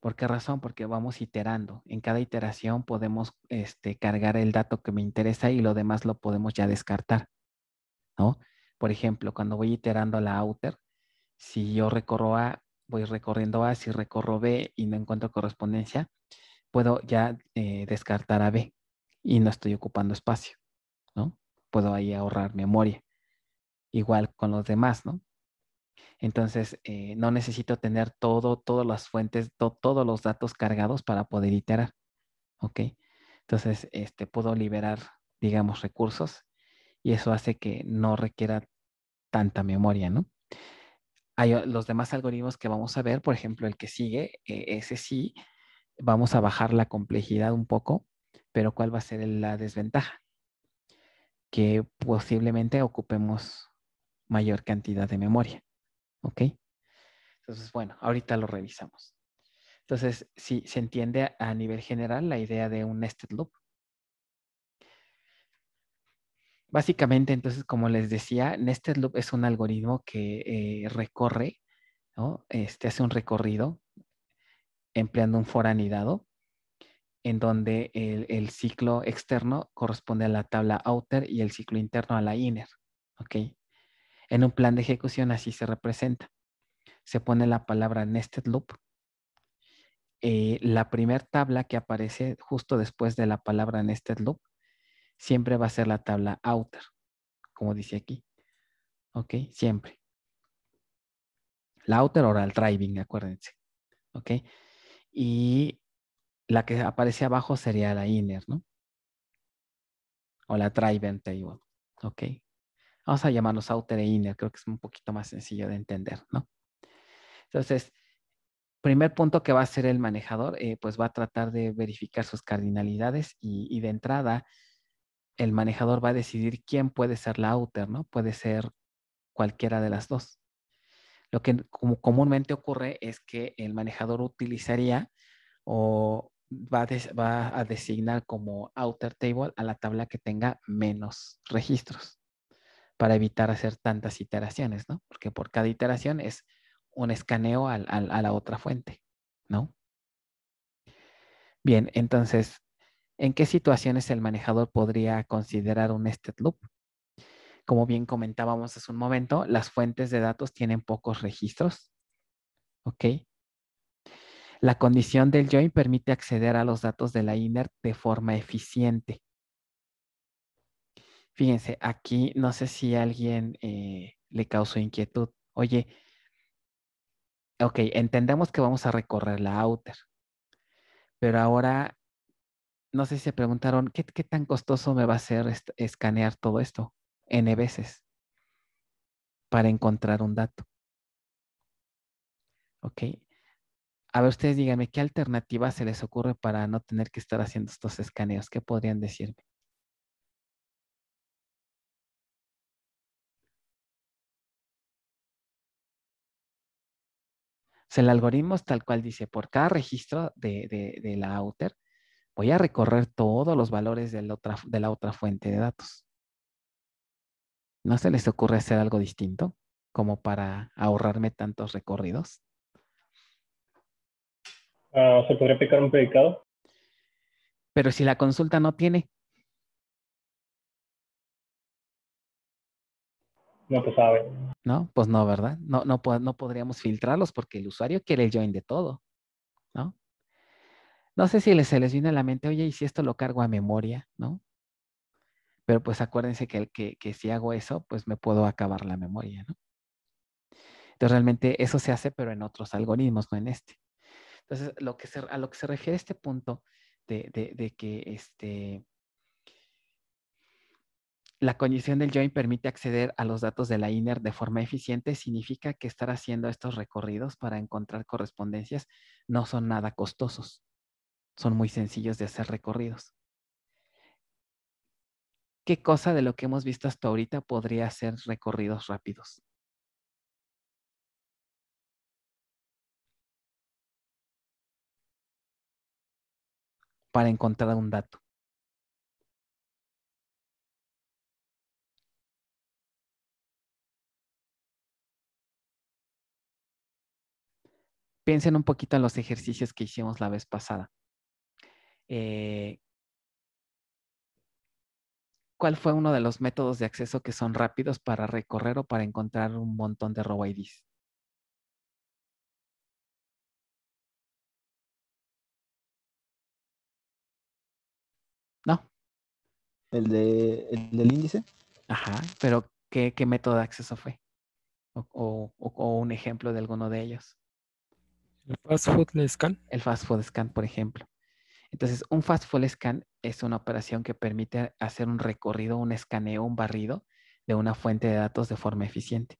¿Por qué razón? Porque vamos iterando. En cada iteración podemos este, cargar el dato que me interesa y lo demás lo podemos ya descartar. ¿No? Por ejemplo, cuando voy iterando la outer, si yo recorro A, voy recorriendo A, si recorro B y no encuentro correspondencia, puedo ya eh, descartar a B y no estoy ocupando espacio, ¿no? Puedo ahí ahorrar memoria igual con los demás, ¿no? Entonces, eh, no necesito tener todo, todas las fuentes, todos los datos cargados para poder iterar, ¿ok? Entonces, este, puedo liberar, digamos, recursos y eso hace que no requiera tanta memoria, ¿no? Hay ah, los demás algoritmos que vamos a ver, por ejemplo, el que sigue, eh, ese sí, vamos a bajar la complejidad un poco, pero ¿cuál va a ser la desventaja? Que posiblemente ocupemos mayor cantidad de memoria. ¿Ok? Entonces, bueno, ahorita lo revisamos. Entonces, si se entiende a nivel general la idea de un nested loop. Básicamente, entonces, como les decía, nested loop es un algoritmo que eh, recorre, este, hace un recorrido empleando un for anidado, en donde el, el, ciclo externo corresponde a la tabla outer y el ciclo interno a la inner. ¿ok? En un plan de ejecución así se representa. Se pone la palabra nested loop. Eh, la primera tabla que aparece justo después de la palabra nested loop siempre va a ser la tabla outer, como dice aquí. ¿Ok? Siempre. La outer o el driving, acuérdense. ¿Ok? Y la que aparece abajo sería la inner, ¿no? O la driving table. ¿Ok? Vamos a llamarlos outer e inner, creo que es un poquito más sencillo de entender, ¿no? Entonces, primer punto que va a hacer el manejador, eh, pues va a tratar de verificar sus cardinalidades y, de entrada el manejador va a decidir quién puede ser la outer, ¿no? Puede ser cualquiera de las dos. Lo que comúnmente ocurre es que el manejador utilizaría o va a designar como outer table a la tabla que tenga menos registros para evitar hacer tantas iteraciones, ¿no? Porque por cada iteración es un escaneo a la otra fuente, ¿no? Bien, entonces, ¿en qué situaciones el manejador podría considerar un nested loop? Como bien comentábamos hace un momento, las fuentes de datos tienen pocos registros, ¿ok? La condición del join permite acceder a los datos de la INERT de forma eficiente. Fíjense, aquí no sé si alguien eh, le causó inquietud. Oye, ok, entendemos que vamos a recorrer la outer, pero ahora no sé si se preguntaron, ¿qué, qué tan costoso me va a ser escanear todo esto n veces para encontrar un dato? Ok. A ver, ustedes díganme, ¿qué alternativa se les ocurre para no tener que estar haciendo estos escaneos? ¿Qué podrían decirme? el algoritmo es tal cual dice, por cada registro de, la outer, voy a recorrer todos los valores de la, otra, fuente de datos. ¿No se les ocurre hacer algo distinto como para ahorrarme tantos recorridos? Ah, ¿Se podría aplicar un predicado? Pero si la consulta no tiene. No se sabe. ¿no? Pues no, ¿verdad? No, no, no podríamos filtrarlos porque el usuario quiere el join de todo, ¿no? No sé si se les viene a la mente, oye, ¿y si esto lo cargo a memoria, ¿no? Pero pues acuérdense que, que, que si hago eso, pues me puedo acabar la memoria, ¿no? Entonces realmente eso se hace, pero en otros algoritmos, no en este. Entonces, lo que a lo que se refiere este punto de, de, de que este, la condición del join permite acceder a los datos de la INER de forma eficiente, significa que estar haciendo estos recorridos para encontrar correspondencias no son nada costosos. Son muy sencillos de hacer recorridos. ¿Qué cosa de lo que hemos visto hasta ahorita podría ser recorridos rápidos? Para encontrar un dato. piensen un poquito en los ejercicios que hicimos la vez pasada. Eh, ¿Cuál fue uno de los métodos de acceso que son rápidos para recorrer o para encontrar un montón de robo ¿No? ¿El, del índice? Ajá, pero ¿qué, método de acceso fue? o un ejemplo de alguno de ellos. ¿El fast food scan? El fast food scan, por ejemplo. Entonces, un fast food scan es una operación que permite hacer un recorrido, un escaneo, un barrido de una fuente de datos de forma eficiente.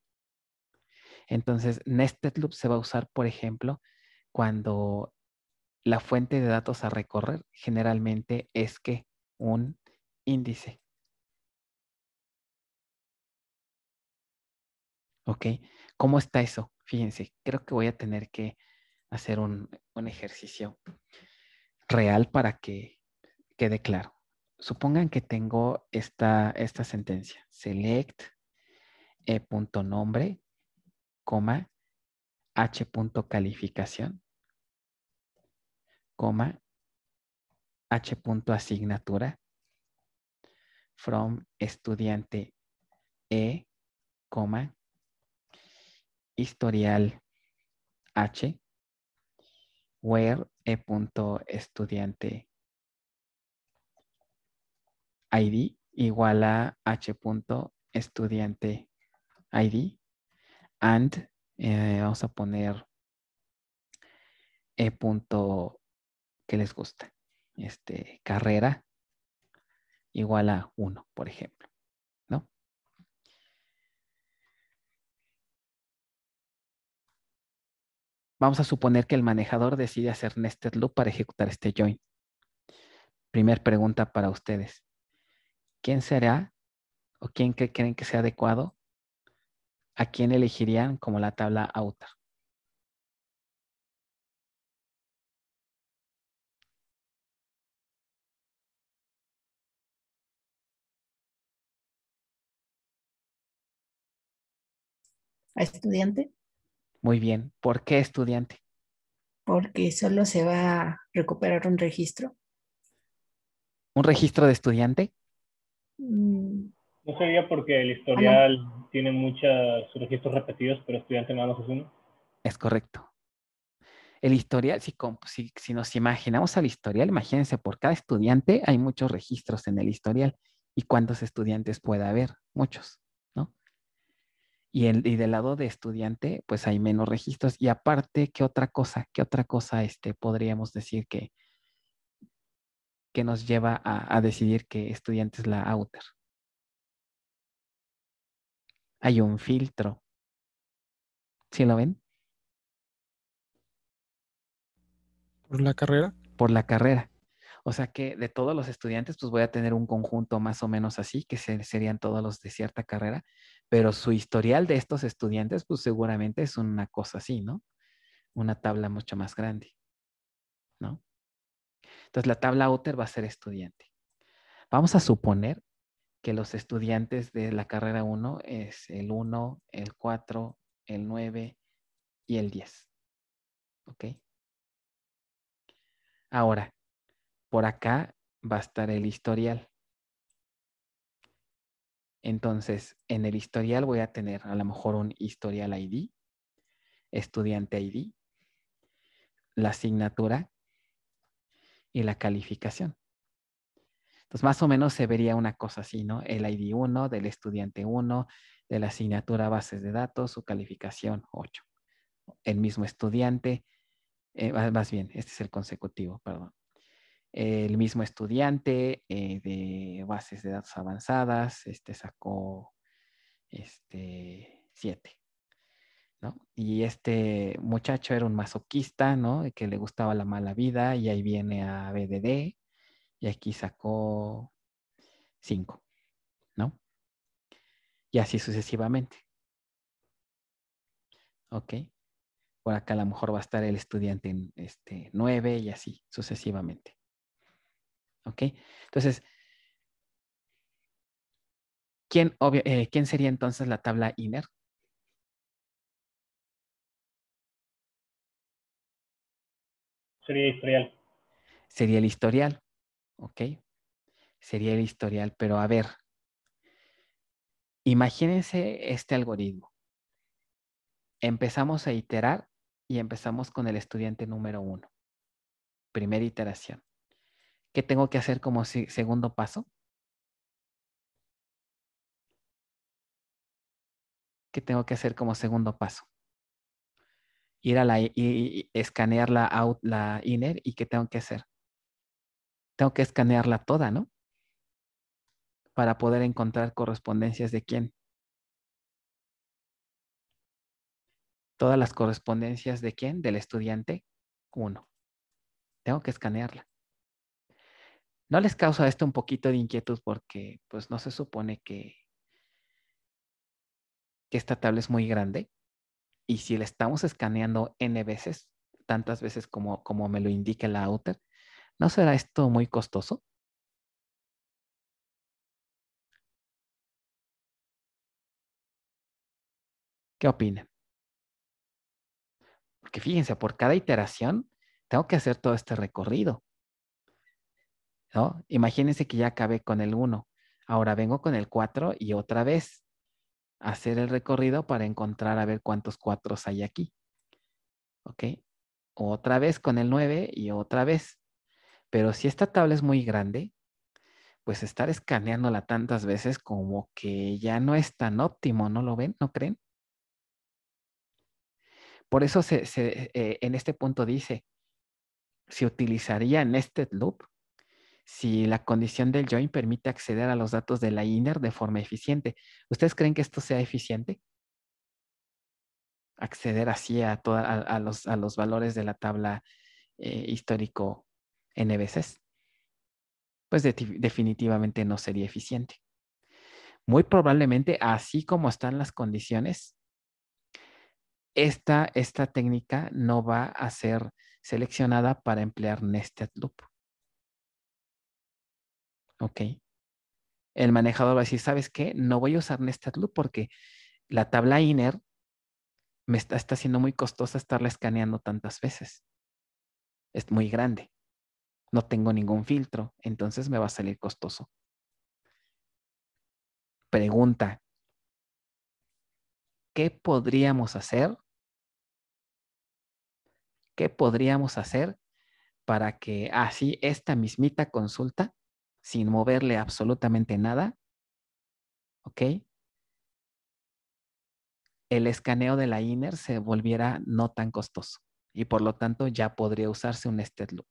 Entonces, Nested Loop se va a usar, por ejemplo, cuando la fuente de datos a recorrer generalmente es que un índice. ¿Ok? ¿Cómo está eso? Fíjense, creo que voy a tener que hacer un, ejercicio real para que quede claro. Supongan que tengo esta, esta sentencia, select e punto nombre, coma, h punto calificación, coma, h punto asignatura, from estudiante e, coma, historial h, where e.estudiante id igual a h.estudiante id and eh, vamos a poner e punto que les gusta este carrera igual a 1 por ejemplo Vamos a suponer que el manejador decide hacer nested loop para ejecutar este join. Primer pregunta para ustedes. ¿Quién será o quién creen que sea adecuado? ¿A quién elegirían como la tabla outer? ¿A estudiante? Muy bien. ¿Por qué estudiante? Porque solo se va a recuperar un registro. ¿Un registro de estudiante? Mm. No sería porque el ah, historial tiene muchos registros repetidos, pero estudiante nada más es uno. Es correcto. El historial, si, si nos imaginamos al historial, imagínense, por cada estudiante hay muchos registros en el historial. ¿Y cuántos estudiantes puede haber? Muchos. Y, del lado de estudiante, pues hay menos registros. Y aparte, ¿qué otra cosa? ¿Qué otra cosa este, podríamos decir que, que nos lleva a, a decidir que estudiante es la outer? Hay un filtro. ¿Sí lo ven? ¿Por la carrera? Por la carrera. O sea que de todos los estudiantes, pues voy a tener un conjunto más o menos así, que serían todos los de cierta carrera, pero su historial de estos estudiantes, pues seguramente es una cosa así, ¿no? Una tabla mucho más grande, ¿no? Entonces la tabla Outer va a ser estudiante. Vamos a suponer que los estudiantes de la carrera 1 es el 1, el 4, el 9 y el 10. ¿Ok? Ahora, por acá va a estar el historial. Entonces, en el historial voy a tener a lo mejor un historial ID, estudiante ID, la asignatura y la calificación. Entonces, más o menos se vería una cosa así, ¿no? El ID 1 del estudiante 1, de la asignatura bases de datos, su calificación 8. El mismo estudiante, eh, más bien, este es el consecutivo, perdón el mismo estudiante eh, de bases de datos avanzadas este, sacó este, siete. ¿no? Y este muchacho era un masoquista, ¿no? Que le gustaba la mala vida y ahí viene a BDD y aquí sacó cinco, ¿no? Y así sucesivamente. ¿Ok? Por acá a lo mejor va a estar el estudiante en este, nueve y así sucesivamente. ¿Ok? Entonces, ¿quién, eh, ¿quién sería entonces la tabla INER? Sería historial. Sería el historial, ¿ok? Sería el historial, pero a ver, imagínense este algoritmo. Empezamos a iterar y empezamos con el estudiante número uno. Primera iteración. ¿Qué tengo que hacer como segundo paso? ¿Qué tengo que hacer como segundo paso? Ir a la, y, escanear la, out, la inner y ¿qué tengo que hacer? Tengo que escanearla toda, ¿no? Para poder encontrar correspondencias de quién. Todas las correspondencias de quién? Del estudiante 1. Tengo que escanearla. ¿No les causa esto un poquito de inquietud porque pues no se supone que, esta tabla es muy grande? Y si la estamos escaneando n veces, tantas veces como, como me lo indica la outer, ¿no será esto muy costoso? ¿Qué opinan? Porque fíjense, por cada iteración tengo que hacer todo este recorrido. Imagínense que ya acabé con el 1, ahora vengo con el 4 y otra vez hacer el recorrido para encontrar a ver cuántos 4 hay aquí. ¿Ok? Otra vez con el 9 y otra vez. Pero si esta tabla es muy grande, pues estar escaneándola tantas veces como que ya no es tan óptimo, ¿no lo ven? ¿No creen? Por eso eh, en este punto dice, se utilizaría Nested loop si la condición del join permite acceder a los datos de la inner de forma eficiente. ¿Ustedes creen que esto sea eficiente? Acceder así a, a, los, valores de la tabla eh, histórico n Pues definitivamente no sería eficiente. Muy probablemente, así como están las condiciones, esta, esta técnica no va a ser seleccionada para emplear nested loop. Ok. El manejador va a decir, ¿sabes qué? No voy a usar Nested Loop porque la tabla inner me está, haciendo siendo muy costosa estarla escaneando tantas veces. Es muy grande. No tengo ningún filtro, entonces me va a salir costoso. Pregunta. ¿Qué podríamos hacer? ¿Qué podríamos hacer para que así ah, esta mismita consulta sin moverle absolutamente nada. ¿Ok? El escaneo de la inner se volviera no tan costoso y por lo tanto ya podría usarse un stead loop.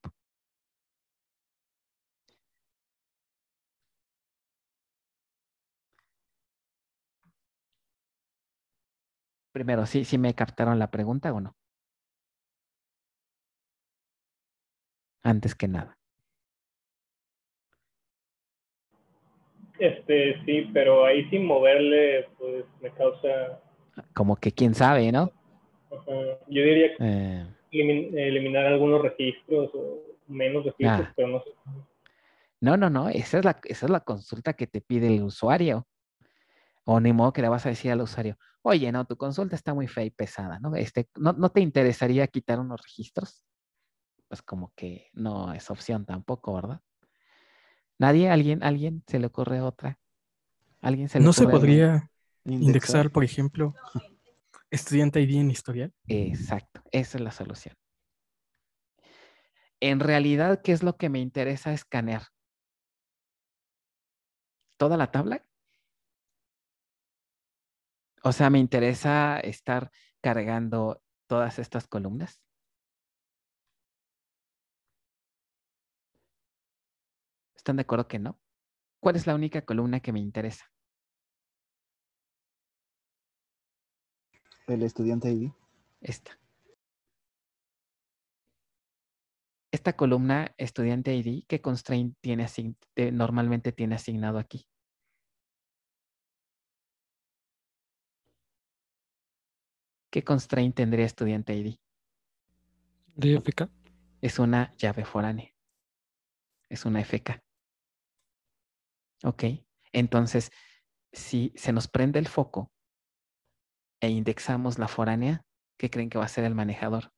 Primero, ¿sí, ¿sí me captaron la pregunta o no? Antes que nada. Este, sí, pero ahí sin moverle, pues me causa. Como que quién sabe, ¿no? yo diría que eh. eliminar algunos registros o menos registros, ah. pero no sé. No, no, no, esa es, la, esa es la consulta que te pide el usuario. O ni modo que le vas a decir al usuario, oye, no, tu consulta está muy fea y pesada, ¿no? Este, ¿no, no te interesaría quitar unos registros? Pues como que no es opción tampoco, ¿verdad? Nadie, alguien, alguien se le ocurre otra. Alguien se le No se podría indexar? indexar, por ejemplo, estudiante ID en historial. Exacto, esa es la solución. En realidad, ¿qué es lo que me interesa escanear? ¿Toda la tabla? O sea, me interesa estar cargando todas estas columnas. ¿Están de acuerdo que no? ¿Cuál es la única columna que me interesa? El estudiante ID. Esta. Esta columna estudiante ID, ¿qué constraint tiene normalmente tiene asignado aquí? ¿Qué constraint tendría estudiante ID? FK? Es una llave foránea. Es una FK. ¿Ok? Entonces, si se nos prende el foco e indexamos la foránea, ¿qué creen que va a ser el manejador?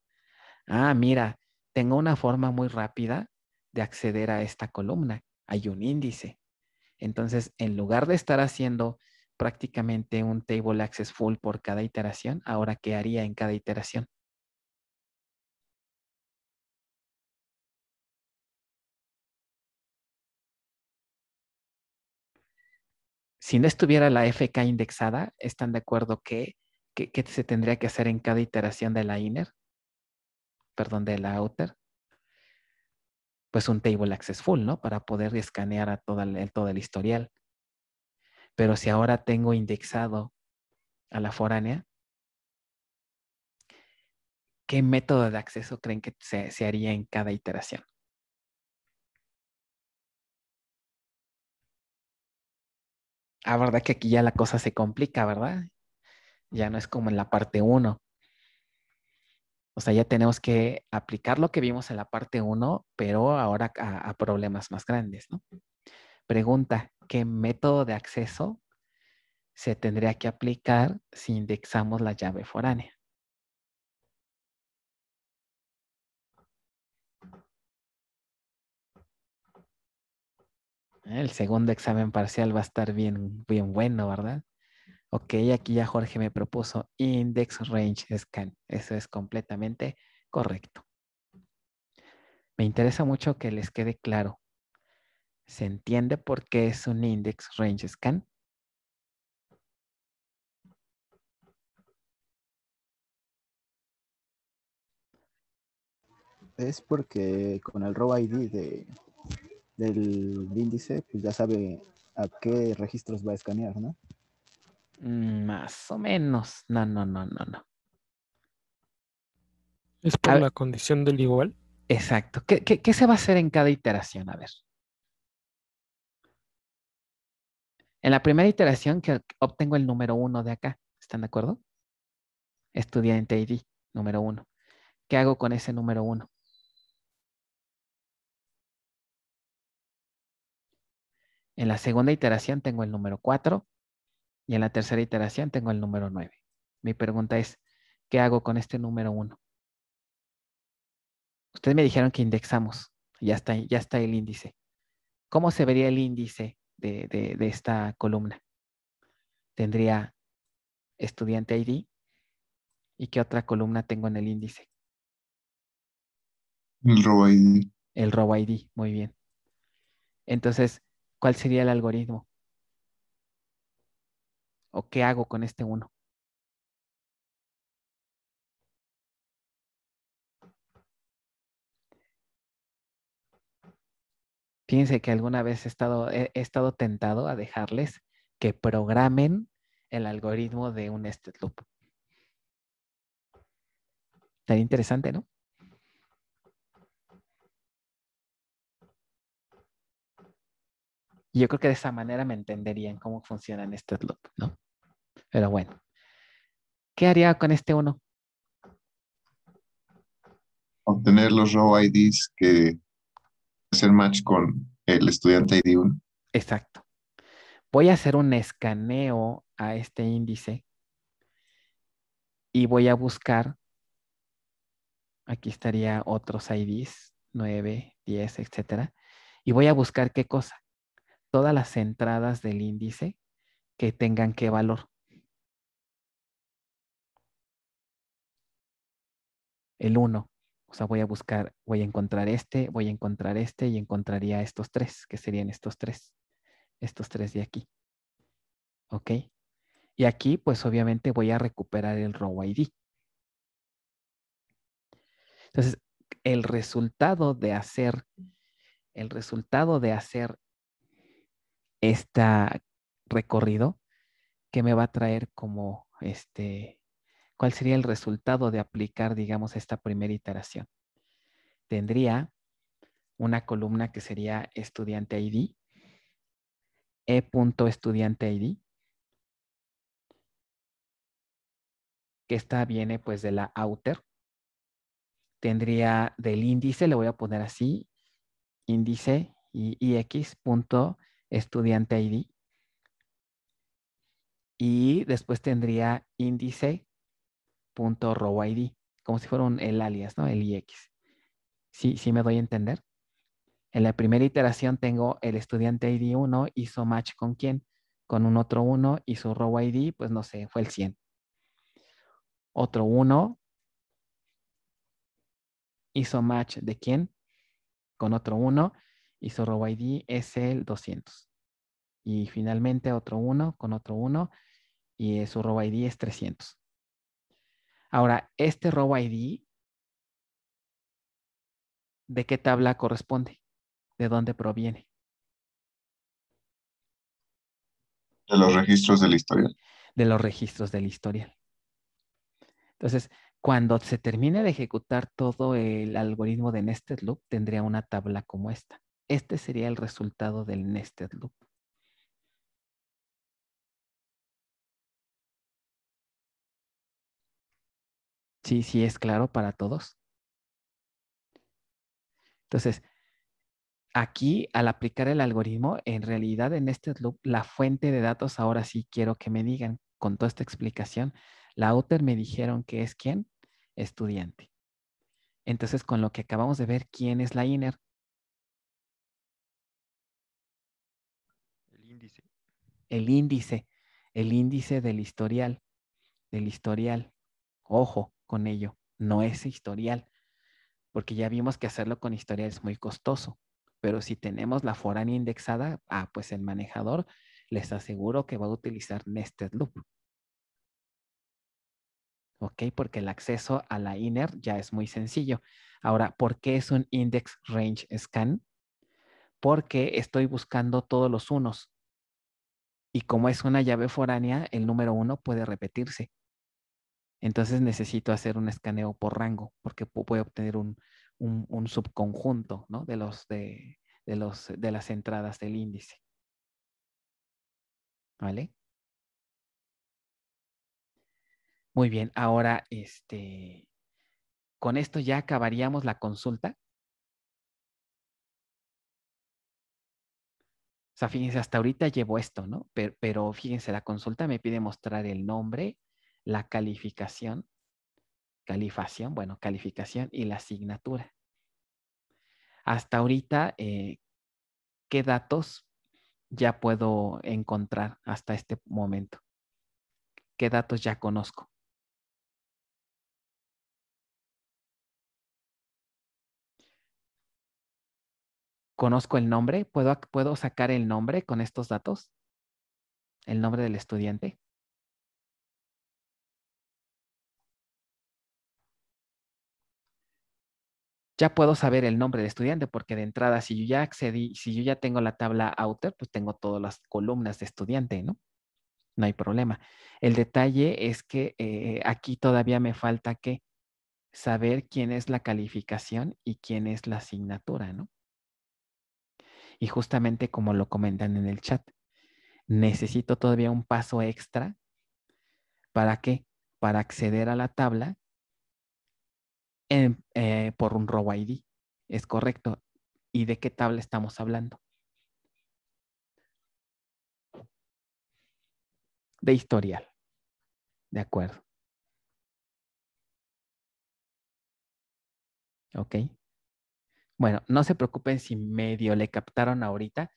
Ah, mira, tengo una forma muy rápida de acceder a esta columna. Hay un índice. Entonces, en lugar de estar haciendo prácticamente un table access full por cada iteración, ahora qué haría en cada iteración? si no estuviera la FK indexada, ¿están de acuerdo que, se tendría que hacer en cada iteración de la inner? Perdón, de la outer. Pues un table access full, ¿no? Para poder escanear a todo el, todo el historial. Pero si ahora tengo indexado a la foránea, ¿qué método de acceso creen que se haría en cada iteración? Ah, verdad que aquí ya la cosa se complica, ¿verdad? Ya no es como en la parte 1. O sea, ya tenemos que aplicar lo que vimos en la parte 1, pero ahora a, a, problemas más grandes, ¿no? Pregunta, ¿qué método de acceso se tendría que aplicar si indexamos la llave foránea? El segundo examen parcial va a estar bien, bien bueno, ¿verdad? Ok, aquí ya Jorge me propuso index range scan. Eso es completamente correcto. Me interesa mucho que les quede claro. ¿Se entiende por qué es un index range scan? Es porque con el row ID de, del índice, pues ya sabe a qué registros va a escanear, ¿no? Mm, más o menos. No, no, no, no, no. ¿Es por la condición del igual? Exacto. ¿Qué, qué, se va a hacer en cada iteración? A ver. En la primera iteración que obtengo el número uno de acá. ¿Están de acuerdo? Estudiante ID, número uno. ¿Qué hago con ese número uno? En la segunda iteración tengo el número 4 y en la tercera iteración tengo el número 9. Mi pregunta es, ¿qué hago con este número 1? Ustedes me dijeron que indexamos, ya está, ya está el índice. ¿Cómo se vería el índice de, de esta columna? Tendría estudiante ID y qué otra columna tengo en el índice. El robo ID. El robo ID, muy bien. Entonces, ¿cuál sería el algoritmo? ¿O qué hago con este uno? Piense que alguna vez he estado, tentado a dejarles que programen el algoritmo de un este loop. Estaría interesante, ¿no? yo creo que de esa manera me entenderían cómo funcionan este loops, ¿no? Pero bueno, ¿qué haría con este uno? Obtener los row IDs que hacen match con el estudiante ID 1. Exacto. Voy a hacer un escaneo a este índice y voy a buscar. Aquí estaría otros IDs, 9, 10, etcétera. Y voy a buscar qué cosa todas las entradas del índice que tengan qué valor. El 1. O sea, voy a buscar, voy a encontrar este, voy a encontrar este y encontraría estos tres, que serían estos tres. Estos tres de aquí. ¿Ok? Y aquí, pues obviamente voy a recuperar el row ID. Entonces, el resultado de hacer, el resultado de hacer este recorrido que me va a traer como este, cuál sería el resultado de aplicar, digamos, esta primera iteración. Tendría una columna que sería estudiante ID, e.estudiante ID, que esta viene pues de la outer. Tendría del índice, le voy a poner así, índice y ix estudiante ID. Y después tendría id como si fuera un, el alias, ¿no? El IX. Sí, sí me doy a entender. En la primera iteración tengo el estudiante ID 1 hizo match con quién, con un otro 1 y su row ID, pues no sé, fue el 100. Otro 1 hizo match de quién, con otro 1 y robo ID es el 200. Y finalmente otro uno con otro uno y su robo ID es 300. Ahora, este robo ID, ¿de qué tabla corresponde? ¿De dónde proviene? De los registros del historial. De los registros del historial. Entonces, cuando se termine de ejecutar todo el algoritmo de nested loop, tendría una tabla como esta. Este sería el resultado del nested loop. Sí, sí es claro para todos. Entonces, aquí al aplicar el algoritmo, en realidad en este loop, la fuente de datos, ahora sí quiero que me digan con toda esta explicación, la UTER me dijeron que es quién? Estudiante. Entonces, con lo que acabamos de ver, ¿quién es la INER? el índice, el índice del historial, del historial. Ojo con ello, no es historial, porque ya vimos que hacerlo con historial es muy costoso, pero si tenemos la foránea indexada, ah, pues el manejador les aseguro que va a utilizar nested loop. ¿ok? Porque el acceso a la inner ya es muy sencillo. Ahora, ¿por qué es un index range scan? Porque estoy buscando todos los unos. Y como es una llave foránea, el número uno puede repetirse. Entonces necesito hacer un escaneo por rango, porque puedo obtener un, subconjunto de, los, de las entradas del índice. ¿Vale? Muy bien, ahora este, con esto ya acabaríamos la consulta. O sea, fíjense, hasta ahorita llevo esto, ¿no? Pero, fíjense, la consulta me pide mostrar el nombre, la calificación, calificación, bueno, calificación y la asignatura. Hasta ahorita, eh, ¿qué datos ya puedo encontrar hasta este momento? ¿Qué datos ya conozco? ¿Conozco el nombre? ¿Puedo, ¿Puedo sacar el nombre con estos datos? ¿El nombre del estudiante? ya puedo saber el nombre del estudiante, porque de entrada, si yo ya accedí, si yo ya tengo la tabla outer, pues tengo todas las columnas de estudiante, ¿no? No hay problema. El detalle es que eh, aquí todavía me falta que saber quién es la calificación y quién es la asignatura, ¿no? Y justamente como lo comentan en el chat, necesito todavía un paso extra. ¿Para qué? Para acceder a la tabla eh, por un robo ID. Es correcto. ¿Y de qué tabla estamos hablando? De historial. De acuerdo. Ok. Bueno, no se preocupen si medio le captaron ahorita.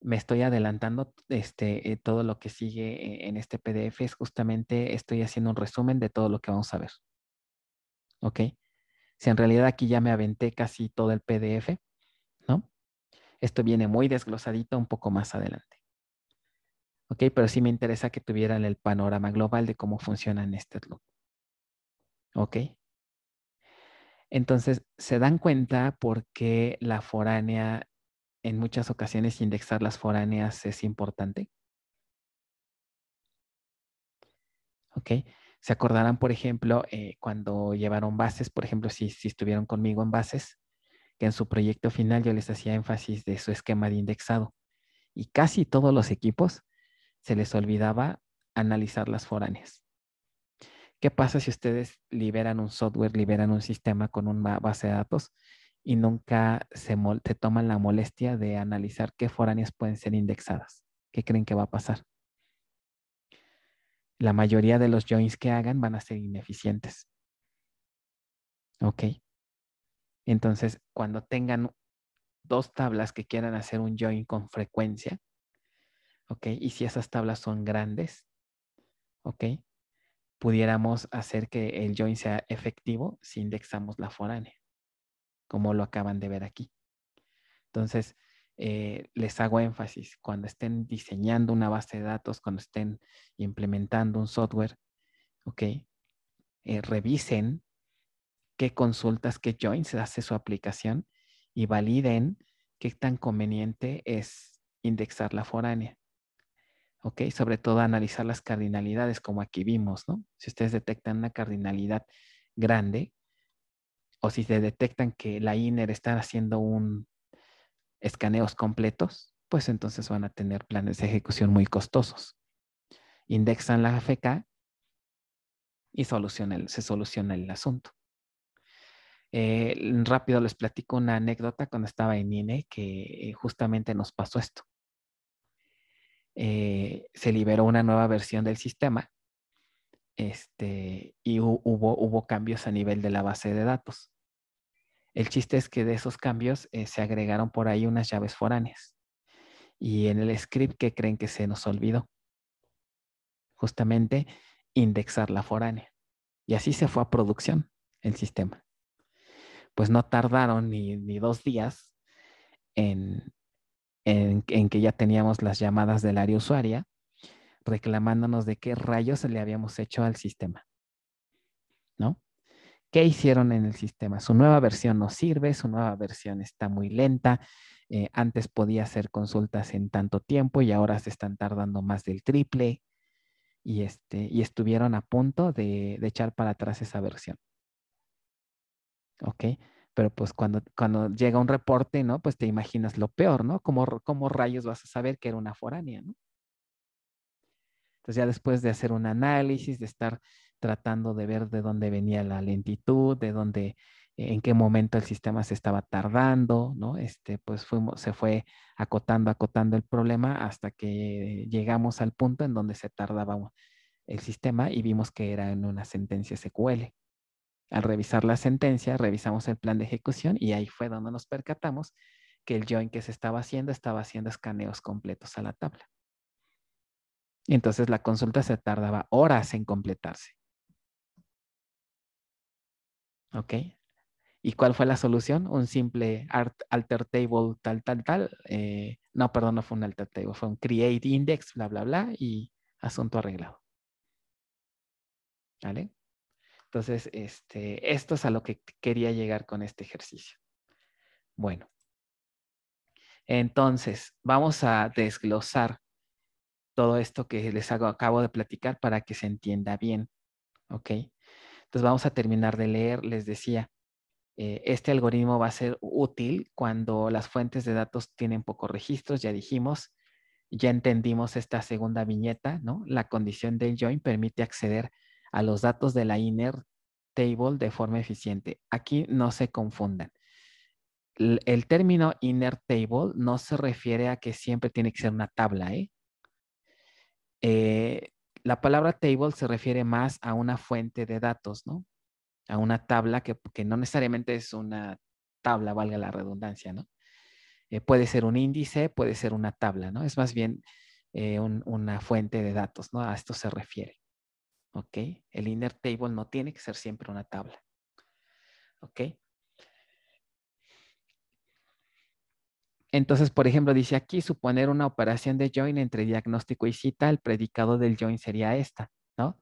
Me estoy adelantando este, eh, todo lo que sigue en este PDF. Es justamente estoy haciendo un resumen de todo lo que vamos a ver. ¿Ok? Si en realidad aquí ya me aventé casi todo el PDF, ¿no? Esto viene muy desglosadito un poco más adelante. ¿Ok? Pero sí me interesa que tuvieran el panorama global de cómo en este loop. ¿Ok? Entonces, se dan cuenta por qué la foránea, en muchas ocasiones indexar las foráneas es importante. ¿Ok? Se acordarán, por ejemplo, eh, cuando llevaron bases, por ejemplo, si, si estuvieron conmigo en bases, que en su proyecto final yo les hacía énfasis de su esquema de indexado. Y casi todos los equipos se les olvidaba analizar las foráneas. ¿Qué pasa si ustedes liberan un software, liberan un sistema con una base de datos y nunca se, toman la molestia de analizar qué foráneas pueden ser indexadas? ¿Qué creen que va a pasar? La mayoría de los joins que hagan van a ser ineficientes. ¿Ok? Entonces, cuando tengan dos tablas que quieran hacer un join con frecuencia, ¿ok? Y si esas tablas son grandes, ¿ok? pudiéramos hacer que el join sea efectivo si indexamos la foránea, como lo acaban de ver aquí. Entonces, eh, les hago énfasis, cuando estén diseñando una base de datos, cuando estén implementando un software, eh, revisen qué consultas, qué joins hace su aplicación y validen qué tan conveniente es indexar la foránea. ¿ok? Sobre todo analizar las cardinalidades, como aquí vimos, ¿no? Si ustedes detectan una cardinalidad grande, o si se detectan que la INER está haciendo un escaneos completos, pues entonces van a tener planes de ejecución muy costosos. Indexan la AFK y se soluciona el asunto. Eh, rápido les platico una anécdota cuando estaba en INE que eh, justamente nos pasó esto. Eh, se liberó una nueva versión del sistema este, y hubo, hubo cambios a nivel de la base de datos. El chiste es que de esos cambios eh, se agregaron por ahí unas llaves foráneas. Y en el script, que creen que se nos olvidó? Justamente indexar la foránea. Y así se fue a producción el sistema. Pues no tardaron ni dos días en, en, que ya teníamos las llamadas del área usuaria reclamándonos de qué rayos le habíamos hecho al sistema. ¿No? ¿Qué hicieron en el sistema? Su nueva versión no sirve, su nueva versión está muy lenta. Eh, antes podía hacer consultas en tanto tiempo y ahora se están tardando más del triple. Y, este, estuvieron a punto de, de echar para atrás esa versión. ¿Ok? pero pues cuando, cuando llega un reporte, ¿no? Pues te imaginas lo peor, ¿no? ¿Cómo, cómo rayos vas a saber que era una foránea, ¿no? Entonces ya después de hacer un análisis, de estar tratando de ver de dónde venía la lentitud, de dónde, e-, en qué momento el sistema se estaba tardando, ¿no? Este, pues fuimos, se fue acotando, acotando el problema hasta que llegamos al punto en donde se tardaba el sistema y vimos que era en una sentencia SQL. Al revisar la sentencia, revisamos el plan de ejecución y ahí fue donde nos percatamos que el join que se estaba haciendo estaba haciendo escaneos completos a la tabla. entonces la consulta se tardaba horas en completarse. ¿Ok? ¿Y cuál fue la solución? Un simple alter table tal, tal, tal. Eh, no, perdón, no fue un alter table, fue un create index, bla, bla, bla, y asunto arreglado. ¿Vale? Entonces, este, esto es a lo que quería llegar con este ejercicio. Bueno, entonces vamos a desglosar todo esto que les acabo de platicar para que se entienda bien, ¿ok? Entonces vamos a terminar de leer, les decía, eh, este algoritmo va a ser útil cuando las fuentes de datos tienen pocos registros, ya dijimos, ya entendimos esta segunda viñeta, ¿no? La condición del join permite acceder a los datos de la inner table de forma eficiente. Aquí no se confundan. El, término inner table no se refiere a que siempre tiene que ser una tabla. ¿eh? ¿eh? la palabra table se refiere más a una fuente de datos, ¿no? A una tabla que, no necesariamente es una tabla, valga la redundancia, ¿no? Eh, puede ser un índice, puede ser una tabla, ¿no? Es más bien eh, una fuente de datos, ¿no? A esto se refiere. ¿Ok? El inner table no tiene que ser siempre una tabla. ¿Ok? Entonces, por ejemplo, dice aquí, suponer una operación de join entre diagnóstico y cita, el predicado del join sería esta, ¿no?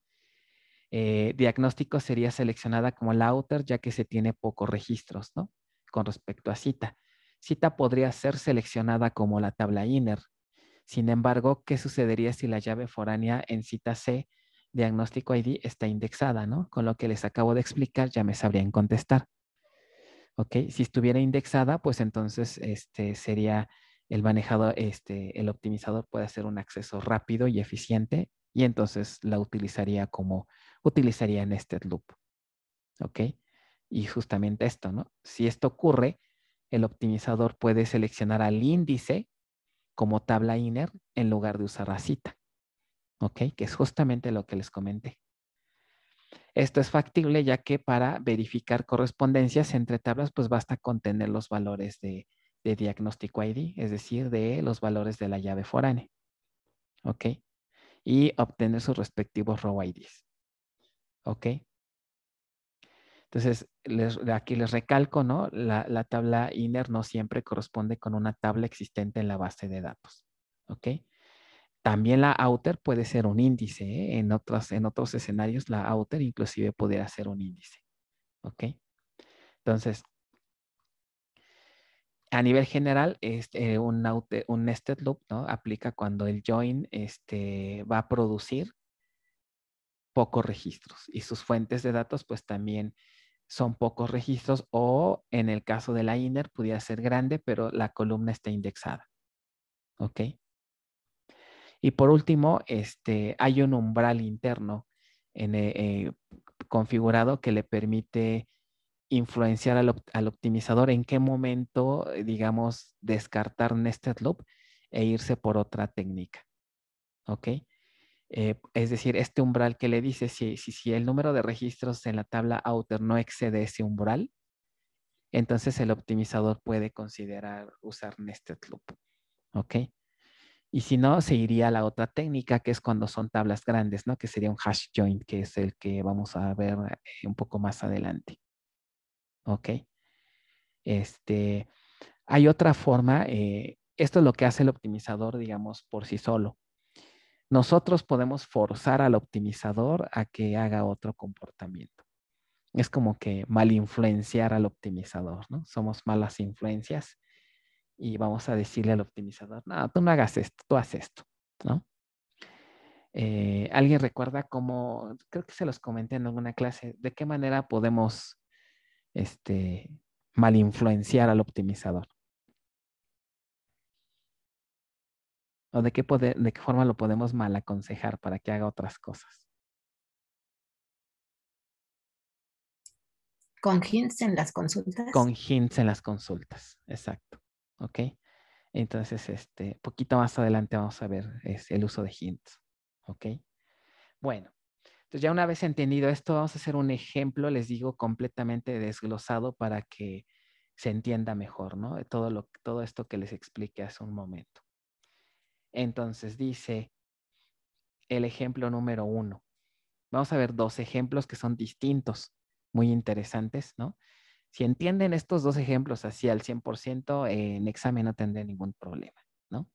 Eh, diagnóstico sería seleccionada como la outer ya que se tiene pocos registros, ¿no? Con respecto a cita. Cita podría ser seleccionada como la tabla inner. Sin embargo, ¿qué sucedería si la llave foránea en cita C diagnóstico ID está indexada, ¿no? Con lo que les acabo de explicar ya me sabrían contestar. ¿Ok? Si estuviera indexada, pues entonces este sería el manejador, este, el optimizador puede hacer un acceso rápido y eficiente y entonces la utilizaría como utilizaría en este loop. ¿Ok? Y justamente esto, ¿no? Si esto ocurre, el optimizador puede seleccionar al índice como tabla inner en lugar de usar la cita. ¿ok? Que es justamente lo que les comenté. Esto es factible ya que para verificar correspondencias entre tablas, pues basta con tener los valores de, diagnóstico ID, es decir, de los valores de la llave forane. ¿ok? Y obtener sus respectivos row IDs, ¿ok? Entonces, aquí les recalco, ¿no? La, la, tabla inner no siempre corresponde con una tabla existente en la base de datos, ¿ok? También la outer puede ser un índice. ¿eh? En, otros, en otros escenarios la outer inclusive pudiera ser un índice. ¿Ok? Entonces, a nivel general, este, un, un nested loop ¿no? aplica cuando el join este, va a producir pocos registros y sus fuentes de datos pues también son pocos registros o en el caso de la inner pudiera ser grande, pero la columna está indexada. ¿Ok? Y por último, este, hay un umbral interno eh, configurado que le permite influenciar al, optimizador en qué momento, eh, digamos, descartar nested loop e irse por otra técnica. ¿Ok? Eh, es decir, este umbral que le dice, si, si, el número de registros en la tabla outer no excede ese umbral, entonces el optimizador puede considerar usar nested loop. ¿Ok? Y si no, se iría a la otra técnica, que es cuando son tablas grandes, ¿no? Que sería un hash join, que es el que vamos a ver eh, un poco más adelante. ¿Ok? Este, hay otra forma, eh, esto es lo que hace el optimizador, digamos, por sí solo. Nosotros podemos forzar al optimizador a que haga otro comportamiento. Es como que mal influenciar al optimizador, ¿no? Somos malas influencias y vamos a decirle al optimizador, no, tú no hagas esto, tú haz esto, ¿no? Eh, ¿Alguien recuerda cómo, creo que se los comenté en alguna clase, de qué manera podemos este, influenciar al optimizador? ¿O de qué, de qué forma lo podemos mal aconsejar para que haga otras cosas? Con hints en las consultas. Con hints en las consultas, exacto. ¿ok? Entonces, este, poquito más adelante vamos a ver es este, el uso de hints, ¿ok? Bueno, entonces ya una vez entendido esto, vamos a hacer un ejemplo, les digo, completamente desglosado para que se entienda mejor, ¿no? Todo, todo esto que les expliqué hace un momento. Entonces dice el ejemplo número uno. Vamos a ver dos ejemplos que son distintos, muy interesantes, ¿no? Si entienden estos dos ejemplos así al 100%, en examen no tendré ningún problema, ¿no?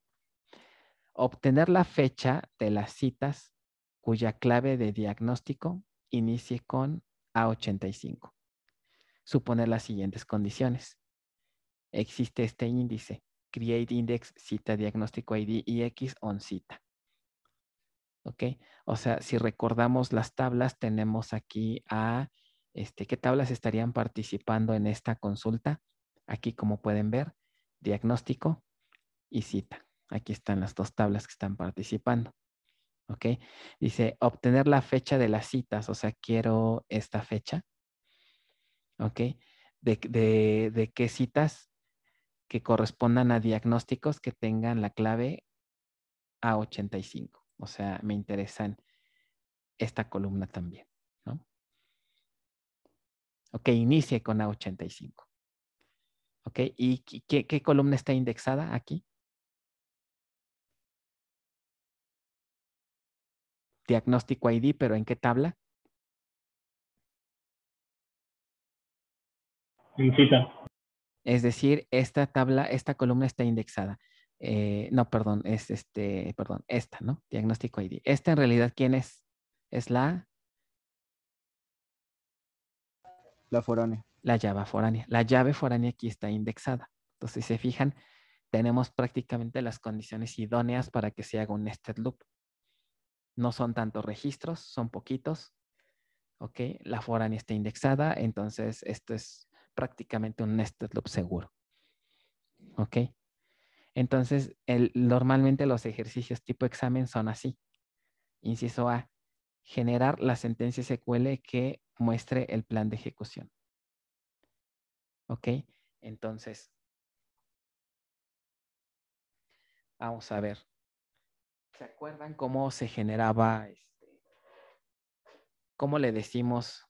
Obtener la fecha de las citas cuya clave de diagnóstico inicie con A85. Suponer las siguientes condiciones. Existe este índice, create index cita diagnóstico ID X on cita. ¿Ok? O sea, si recordamos las tablas, tenemos aquí a este, qué tablas estarían participando en esta consulta. Aquí, como pueden ver, diagnóstico y cita. Aquí están las dos tablas que están participando. ¿Ok? Dice, obtener la fecha de las citas, o sea, quiero esta fecha. ¿Ok? De, de qué citas que correspondan a diagnósticos que tengan la clave A85. O sea, me interesan esta columna también. Ok, inicie con A85. ¿Ok? ¿Y qué, columna está indexada aquí? Diagnóstico ID, pero ¿en qué tabla? En cita. Es decir, esta tabla, esta columna está indexada. Eh, no, perdón, es este, perdón, esta, ¿no? Diagnóstico ID. Esta en realidad, ¿quién es? Es la La foránea. La llave foránea. La llave foránea aquí está indexada. Entonces, si se fijan, tenemos prácticamente las condiciones idóneas para que se haga un nested loop. No son tantos registros, son poquitos. ¿Ok? La foránea está indexada, entonces esto es prácticamente un nested loop seguro. ¿Ok? Entonces, normalmente los ejercicios tipo examen son así. Inciso A, generar la sentencia SQL que muestre el plan de ejecución. ¿Ok? Entonces, vamos a ver. ¿Se acuerdan cómo se generaba, este, cómo le decimos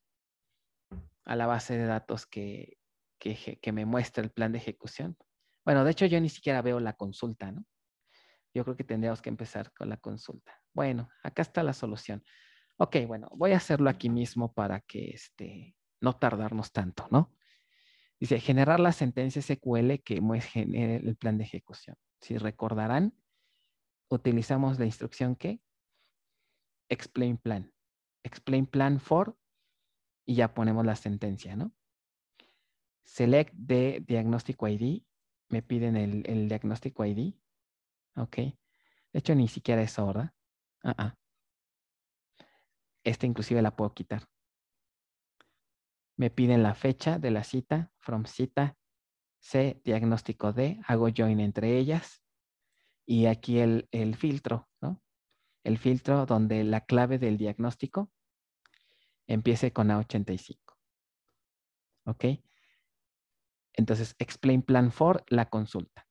a la base de datos que, que, que me muestra el plan de ejecución? Bueno, de hecho yo ni siquiera veo la consulta, ¿no? Yo creo que tendríamos que empezar con la consulta. Bueno, acá está la solución. Ok, bueno, voy a hacerlo aquí mismo para que este, no tardarnos tanto, ¿no? Dice, generar la sentencia SQL que genere el plan de ejecución. Si recordarán, utilizamos la instrucción que explain plan. Explain plan for y ya ponemos la sentencia, ¿no? Select de diagnóstico ID. Me piden el, diagnóstico ID. Ok. De hecho, ni siquiera es ahora. Ah, ah. Esta inclusive la puedo quitar. Me piden la fecha de la cita, from cita, C, diagnóstico D, hago join entre ellas. Y aquí el, filtro, ¿no? El filtro donde la clave del diagnóstico empiece con A85. ¿Ok? Entonces, explain plan for la consulta.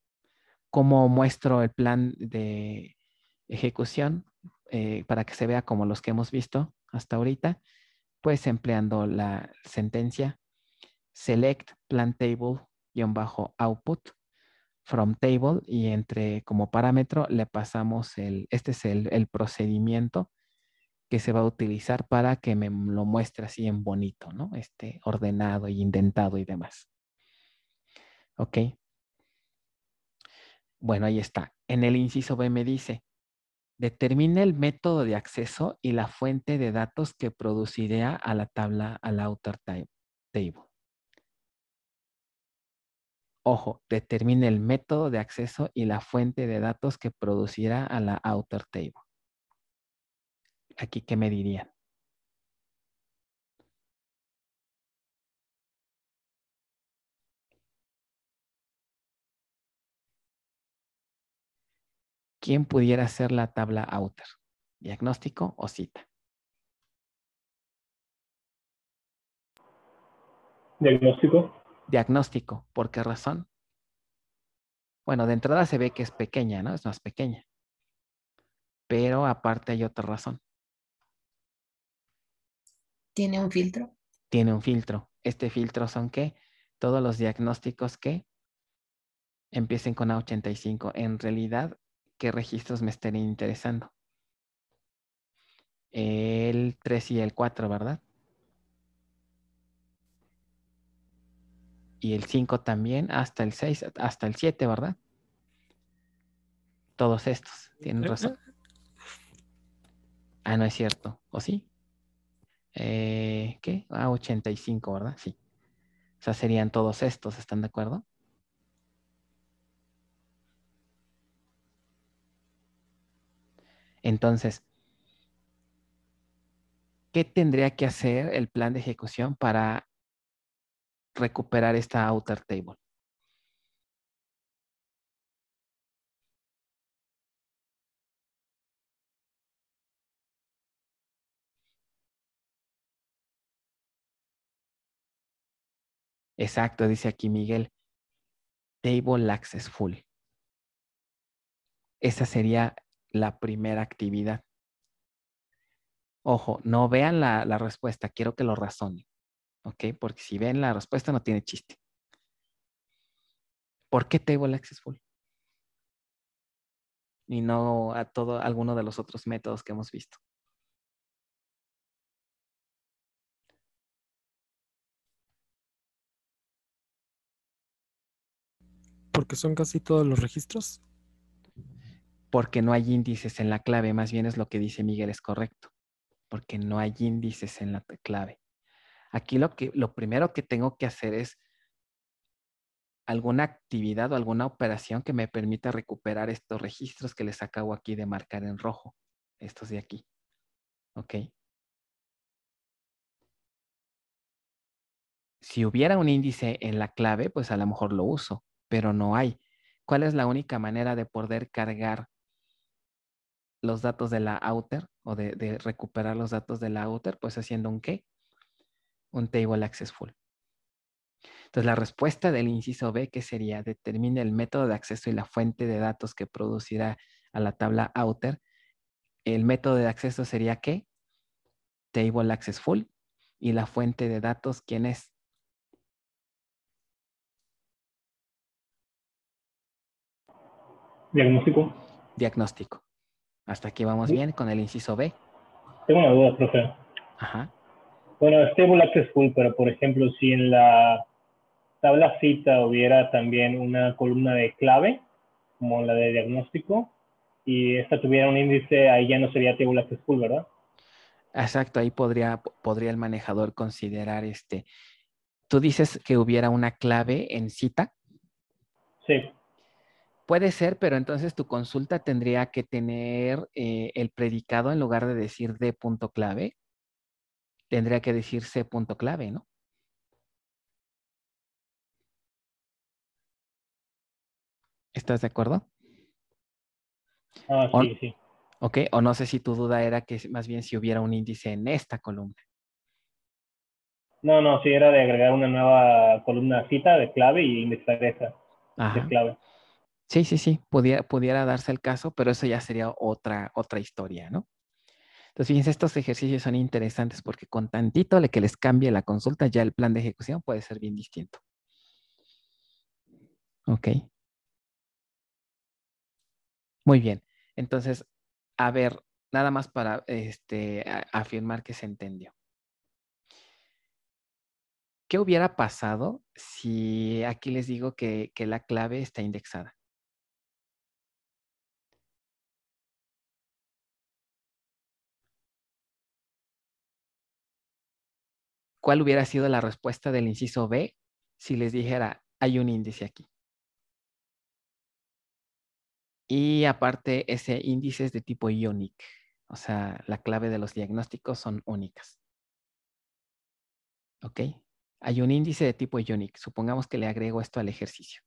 ¿Cómo muestro el plan de ejecución eh, para que se vea como los que hemos visto? hasta ahorita, pues empleando la sentencia select plan table-output bajo from table y entre como parámetro le pasamos el, este es el, procedimiento que se va a utilizar para que me lo muestre así en bonito, ¿no? Este ordenado y indentado y demás. Ok. Bueno, ahí está. En el inciso B me dice, Determine el método de acceso y la fuente de datos que producirá a la tabla, al outer table. Ojo, determine el método de acceso y la fuente de datos que producirá a la outer table. Aquí, ¿qué me dirían? ¿quién pudiera hacer la tabla outer? ¿Diagnóstico o cita? Diagnóstico. Diagnóstico, ¿por qué razón? Bueno, de entrada se ve que es pequeña, ¿no? Es más pequeña. Pero aparte hay otra razón. ¿Tiene un filtro? Tiene un filtro. Este filtro son que Todos los diagnósticos que empiecen con A85. En realidad, qué registros me estarían interesando. El 3 y el 4, ¿verdad? Y el 5 también, hasta el 6, hasta el 7, ¿verdad? Todos estos, tienen razón. Ah, no es cierto, ¿o sí? Eh, ¿Qué? Ah, 85, ¿verdad? Sí. O sea, serían todos estos, ¿están de acuerdo? Entonces, ¿qué tendría que hacer el plan de ejecución para recuperar esta outer table? Exacto, dice aquí Miguel. Table access full. Esa sería la primera actividad. Ojo, no vean la, respuesta, quiero que lo razonen, ¿ok? Porque si ven la respuesta no tiene chiste. ¿Por qué Table Access Full? Y no a todo alguno de los otros métodos que hemos visto. Porque son casi todos los registros porque no hay índices en la clave, más bien es lo que dice Miguel, es correcto, porque no hay índices en la clave. Aquí lo, que, lo primero que tengo que hacer es alguna actividad o alguna operación que me permita recuperar estos registros que les acabo aquí de marcar en rojo, estos de aquí. ¿Ok? Si hubiera un índice en la clave, pues a lo mejor lo uso, pero no hay. ¿Cuál es la única manera de poder cargar los datos de la outer o de, recuperar los datos de la outer, pues haciendo un qué, un table access full. Entonces, la respuesta del inciso B, que sería, determine el método de acceso y la fuente de datos que producirá a la tabla outer. El método de acceso sería qué, table access full y la fuente de datos, ¿quién es? Diagnóstico. Diagnóstico. Hasta aquí vamos bien con el inciso B. Tengo una duda, profe. Ajá. Bueno, este bullet es pero por ejemplo, si en la tabla cita hubiera también una columna de clave, como la de diagnóstico, y esta tuviera un índice, ahí ya no sería table access full, ¿verdad? Exacto, ahí podría, podría el manejador considerar este. ¿Tú dices que hubiera una clave en cita? Sí. Puede ser, pero entonces tu consulta tendría que tener eh, el predicado en lugar de decir de punto clave, tendría que decir C punto clave, ¿no? ¿Estás de acuerdo? Ah, sí, sí. Ok, o no sé si tu duda era que más bien si hubiera un índice en esta columna. No, no, sí, era de agregar una nueva columna cita de clave y indexar esa de clave. Sí, sí, sí, pudiera, darse el caso, pero eso ya sería otra, otra historia, ¿no? Entonces, fíjense, estos ejercicios son interesantes porque con tantito de que les cambie la consulta, ya el plan de ejecución puede ser bien distinto. Ok. Muy bien. Entonces, a ver, nada más para este, afirmar que se entendió. ¿Qué hubiera pasado si aquí les digo que la clave está indexada? ¿cuál hubiera sido la respuesta del inciso B si les dijera, hay un índice aquí? Y aparte, ese índice es de tipo IONIC, o sea, la clave de los diagnósticos son únicas. ¿Ok? Hay un índice de tipo IONIC. Supongamos que le agrego esto al ejercicio.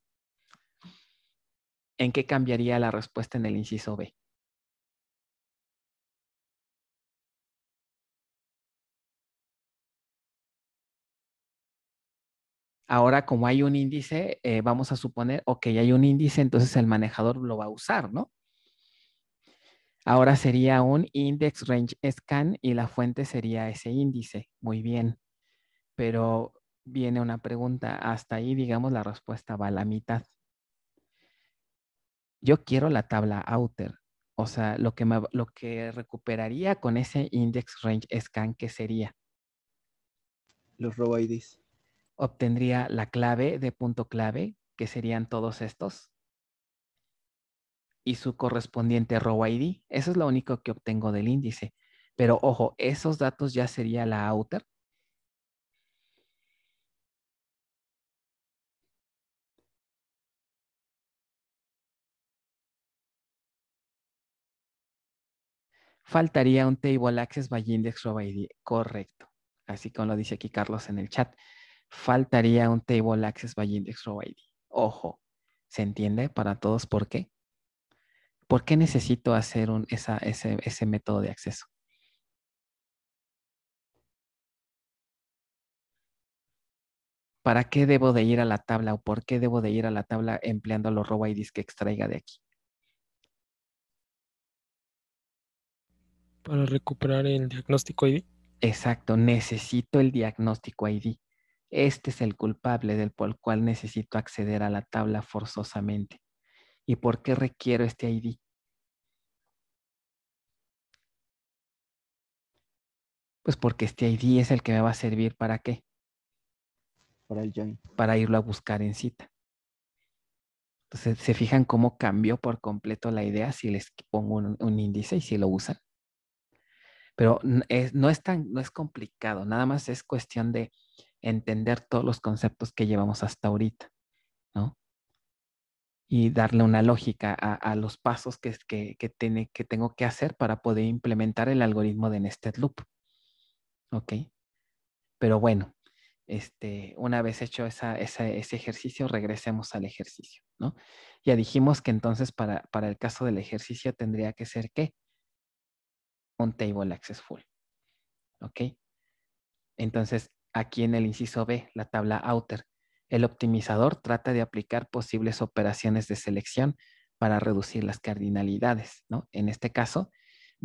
¿En qué cambiaría la respuesta en el inciso B? Ahora, como hay un índice, eh, vamos a suponer, ok, hay un índice, entonces el manejador lo va a usar, ¿no? Ahora sería un index range scan y la fuente sería ese índice. Muy bien. Pero viene una pregunta. Hasta ahí, digamos, la respuesta va a la mitad. Yo quiero la tabla outer. O sea, lo que, lo que recuperaría con ese index range scan, ¿qué sería? Los row IDs obtendría la clave de punto clave, que serían todos estos, y su correspondiente row ID. Eso es lo único que obtengo del índice. Pero ojo, esos datos ya sería la outer. Faltaría un table access by index row ID. Correcto. Así como lo dice aquí Carlos en el chat faltaría un Table Access by Index Row ID. Ojo, ¿se entiende para todos por qué? ¿Por qué necesito hacer ese, ese método de acceso? ¿Para qué debo de ir a la tabla o por qué debo de ir a la tabla empleando los row IDs que extraiga de aquí? Para recuperar el diagnóstico ID. Exacto, necesito el diagnóstico ID. Este es el culpable del por cual necesito acceder a la tabla forzosamente. ¿Y por qué requiero este ID? Pues porque este ID es el que me va a servir para qué? Para el join. Para irlo a buscar en cita. Entonces, ¿se fijan cómo cambió por completo la idea si les pongo un, índice y si lo usan? Pero no, es tan, no es complicado, nada más es cuestión de entender todos los conceptos que llevamos hasta ahorita, ¿no? Y darle una lógica a, los pasos que, que, tiene, que tengo que hacer para poder implementar el algoritmo de Nested Loop. ¿Ok? Pero bueno, este, una vez hecho ese ejercicio, regresemos al ejercicio, ¿no? Ya dijimos que entonces para, el caso del ejercicio tendría que ser ¿qué? Un table access full, ¿ok? Entonces, aquí en el inciso B, la tabla outer. El optimizador trata de aplicar posibles operaciones de selección para reducir las cardinalidades, ¿no? En este caso,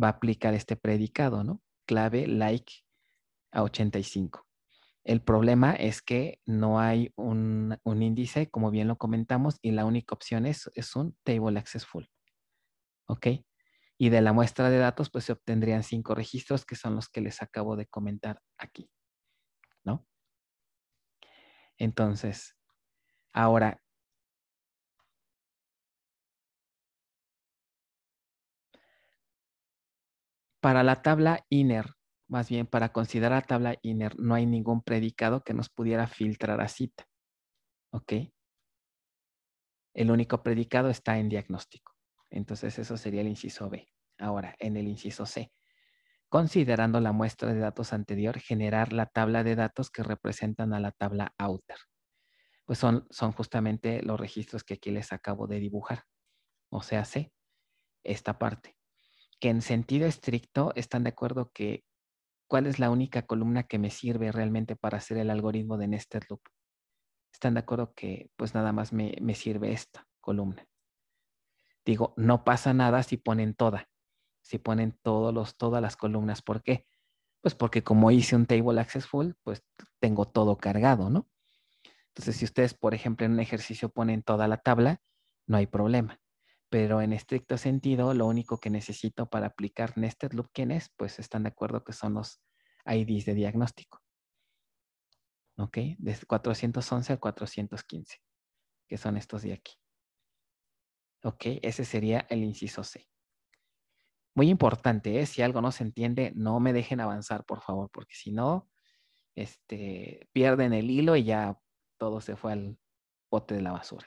va a aplicar este predicado, ¿no? Clave like a 85. El problema es que no hay un, índice, como bien lo comentamos, y la única opción es, es un table access full. ¿Ok? Y de la muestra de datos, pues se obtendrían cinco registros, que son los que les acabo de comentar aquí. Entonces, ahora, para la tabla inner, más bien para considerar la tabla inner, no hay ningún predicado que nos pudiera filtrar a cita. ¿Ok? El único predicado está en diagnóstico. Entonces, eso sería el inciso B. Ahora, en el inciso C, considerando la muestra de datos anterior, generar la tabla de datos que representan a la tabla outer. Pues son, son justamente los registros que aquí les acabo de dibujar. O sea, sé esta parte. Que en sentido estricto están de acuerdo que cuál es la única columna que me sirve realmente para hacer el algoritmo de nested loop. Están de acuerdo que pues nada más me, me sirve esta columna. Digo, no pasa nada si ponen toda si ponen todos los, todas las columnas. ¿Por qué? Pues porque como hice un table access full, pues tengo todo cargado, ¿no? Entonces, si ustedes, por ejemplo, en un ejercicio ponen toda la tabla, no hay problema. Pero en estricto sentido, lo único que necesito para aplicar nested loop, ¿quién es? Pues están de acuerdo que son los IDs de diagnóstico. ¿Ok? Desde 411 a 415, que son estos de aquí. ¿Ok? Ese sería el inciso C muy importante, ¿eh? si algo no se entiende, no me dejen avanzar, por favor, porque si no, este, pierden el hilo y ya todo se fue al bote de la basura.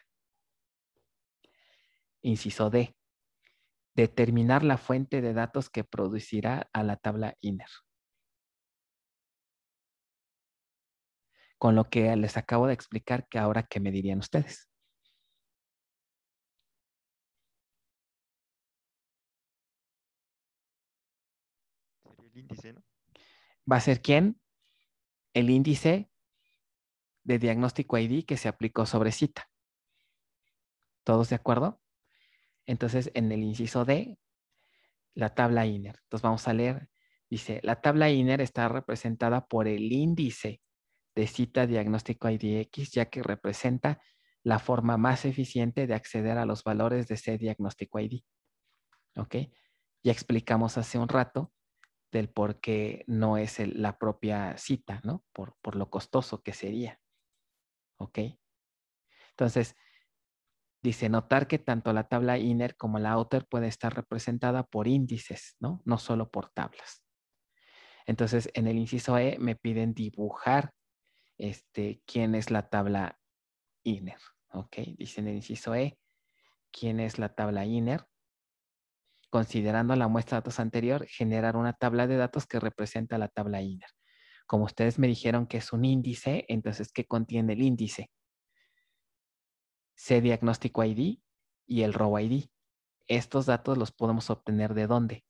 Inciso D. Determinar la fuente de datos que producirá a la tabla INER. Con lo que les acabo de explicar que ahora qué me dirían ustedes. Va a ser quién? El índice de diagnóstico ID que se aplicó sobre cita. ¿Todos de acuerdo? Entonces, en el inciso D, la tabla INER. Entonces, vamos a leer. Dice, la tabla INER está representada por el índice de cita diagnóstico IDX, ya que representa la forma más eficiente de acceder a los valores de ese diagnóstico ID. ¿Ok? Ya explicamos hace un rato del por qué no es la propia cita, ¿no? Por, lo costoso que sería. ¿Ok? Entonces, dice, notar que tanto la tabla inner como la outer puede estar representada por índices, ¿no? No solo por tablas. Entonces, en el inciso E me piden dibujar este, quién es la tabla inner, ¿ok? Dice en el inciso E, quién es la tabla inner considerando la muestra de datos anterior, generar una tabla de datos que representa la tabla INER. Como ustedes me dijeron que es un índice, entonces, ¿qué contiene el índice? C diagnóstico ID y el row ID. Estos datos los podemos obtener de dónde?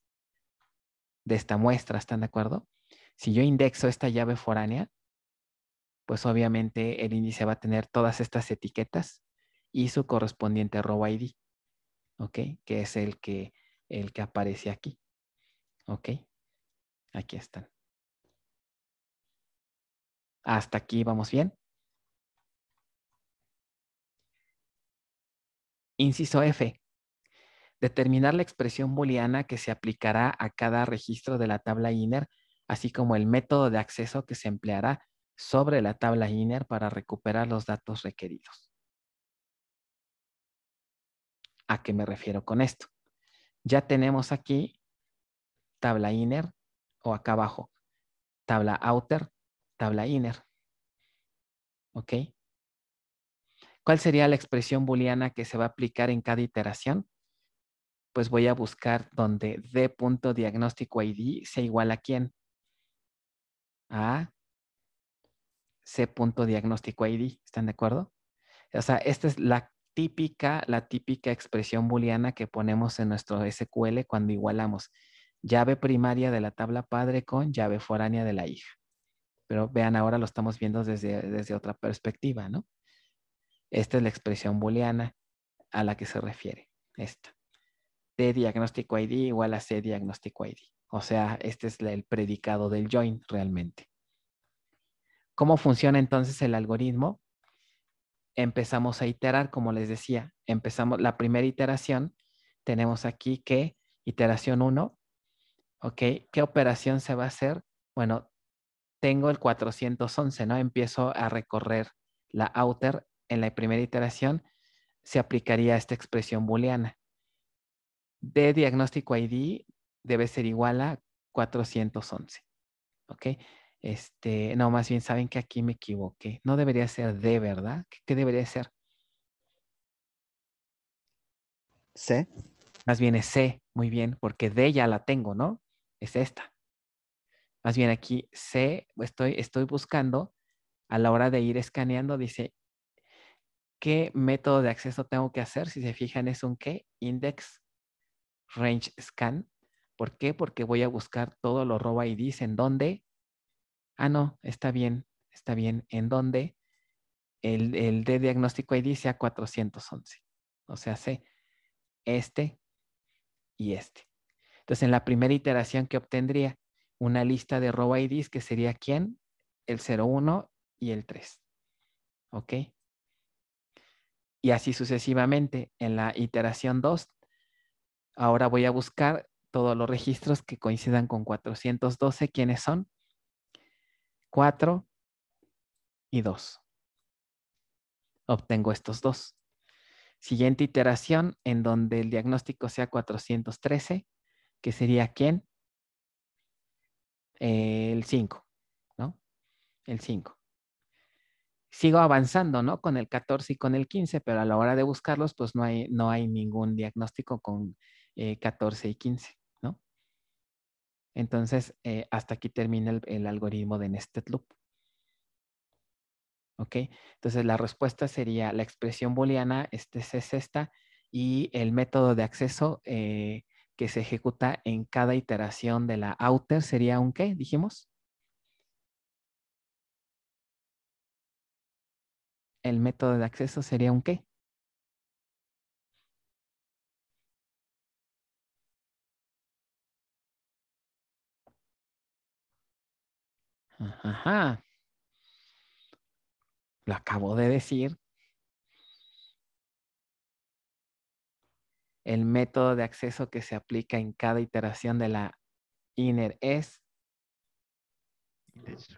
De esta muestra, ¿están de acuerdo? Si yo indexo esta llave foránea, pues obviamente el índice va a tener todas estas etiquetas y su correspondiente row ID, ¿ok? Que es el que el que aparece aquí. ¿Ok? Aquí están. ¿Hasta aquí vamos bien? Inciso F. Determinar la expresión booleana que se aplicará a cada registro de la tabla inner, así como el método de acceso que se empleará sobre la tabla inner para recuperar los datos requeridos. ¿A qué me refiero con esto? ya tenemos aquí tabla inner o acá abajo, tabla outer, tabla inner. ¿Ok? ¿Cuál sería la expresión booleana que se va a aplicar en cada iteración? Pues voy a buscar donde id sea igual a quién. A id. ¿Están de acuerdo? O sea, esta es la típica, la típica expresión booleana que ponemos en nuestro SQL cuando igualamos llave primaria de la tabla padre con llave foránea de la hija. Pero vean, ahora lo estamos viendo desde, desde otra perspectiva, ¿no? Esta es la expresión booleana a la que se refiere, esta. De diagnóstico ID igual a C diagnóstico ID. O sea, este es el predicado del join realmente. ¿Cómo funciona entonces el algoritmo? empezamos a iterar, como les decía, empezamos la primera iteración, tenemos aquí que iteración 1, ¿ok? ¿Qué operación se va a hacer? Bueno, tengo el 411, ¿no? Empiezo a recorrer la outer en la primera iteración, se aplicaría esta expresión booleana. De diagnóstico ID debe ser igual a 411, ¿ok? Este, no, más bien saben que aquí me equivoqué. No debería ser de, ¿verdad? ¿Qué, debería ser? C. Más bien es C, muy bien, porque D ya la tengo, ¿no? Es esta. Más bien aquí C, estoy, estoy buscando a la hora de ir escaneando, dice, ¿qué método de acceso tengo que hacer? Si se fijan, es un qué, index range scan. ¿Por qué? Porque voy a buscar todos los roba IDs en dónde, ah, no, está bien, está bien, en donde el, el de diagnóstico ID sea 411, o sea, C, este y este. Entonces, en la primera iteración que obtendría una lista de row IDs que sería quién, el 01 y el 3. ¿Ok? Y así sucesivamente. En la iteración 2, ahora voy a buscar todos los registros que coincidan con 412. ¿Quiénes son? 4 y 2. Obtengo estos dos. Siguiente iteración en donde el diagnóstico sea 413, que sería quién? El 5, ¿no? El 5. Sigo avanzando, ¿no? Con el 14 y con el 15, pero a la hora de buscarlos, pues no hay, ningún diagnóstico con 14 eh, y 15. Entonces, eh, hasta aquí termina el, algoritmo de nested loop. ¿Ok? Entonces, la respuesta sería la expresión booleana, este es esta, y el método de acceso eh, que se ejecuta en cada iteración de la outer sería un qué, dijimos. El método de acceso sería un qué. Ajá. Lo acabo de decir. El método de acceso que se aplica en cada iteración de la inner es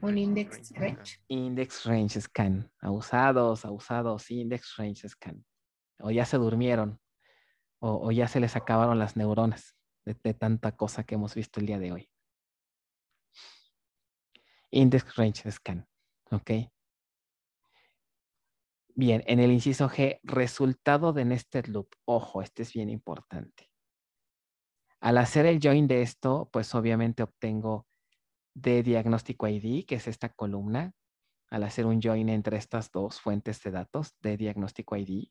un index range. Index range scan. Abusados, abusados, index range scan. O ya se durmieron. O, ya se les acabaron las neuronas de tanta cosa que hemos visto el día de hoy. Index Range Scan. ¿Ok? Bien, en el inciso G, resultado de nested loop. Ojo, este es bien importante. Al hacer el join de esto, pues obviamente obtengo de diagnóstico ID, que es esta columna, al hacer un join entre estas dos fuentes de datos de diagnóstico ID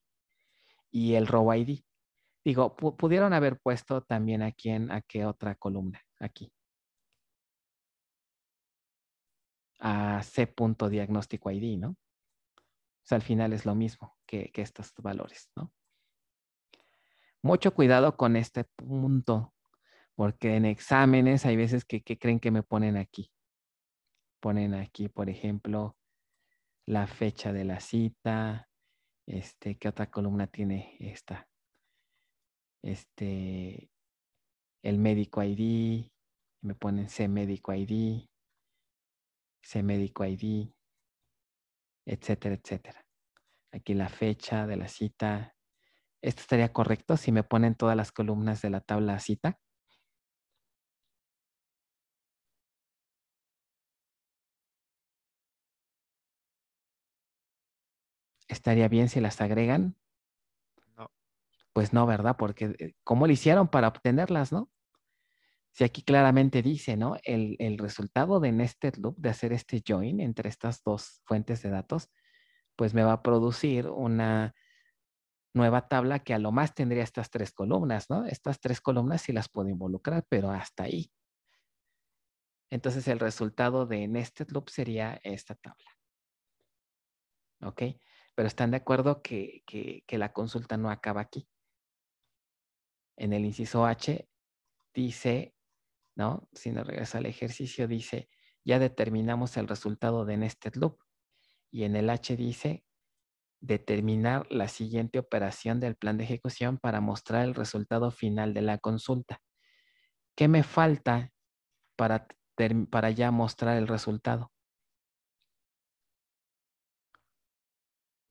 y el row ID. Digo, pudieron haber puesto también aquí en a qué otra columna, aquí. a diagnóstico ID, ¿no? O sea, al final es lo mismo que, estos valores, ¿no? Mucho cuidado con este punto, porque en exámenes hay veces que, que creen que me ponen aquí. Ponen aquí, por ejemplo, la fecha de la cita, este, ¿qué otra columna tiene esta? Este, el médico ID, me ponen C médico ID, ese médico ID, etcétera, etcétera. Aquí la fecha de la cita. Esto estaría correcto si me ponen todas las columnas de la tabla cita. ¿Estaría bien si las agregan? No. Pues no, ¿verdad? Porque eh, ¿cómo le hicieron para obtenerlas, no? si aquí claramente dice, ¿no? El, resultado de nested loop, de hacer este join entre estas dos fuentes de datos, pues me va a producir una nueva tabla que a lo más tendría estas tres columnas, ¿no? Estas tres columnas sí las puedo involucrar, pero hasta ahí. Entonces el resultado de nested loop sería esta tabla. ¿Ok? Pero están de acuerdo que, que la consulta no acaba aquí. En el inciso H dice ¿no? Si nos regresa al ejercicio, dice, ya determinamos el resultado de nested loop. Y en el H dice, determinar la siguiente operación del plan de ejecución para mostrar el resultado final de la consulta. ¿Qué me falta para, para ya mostrar el resultado?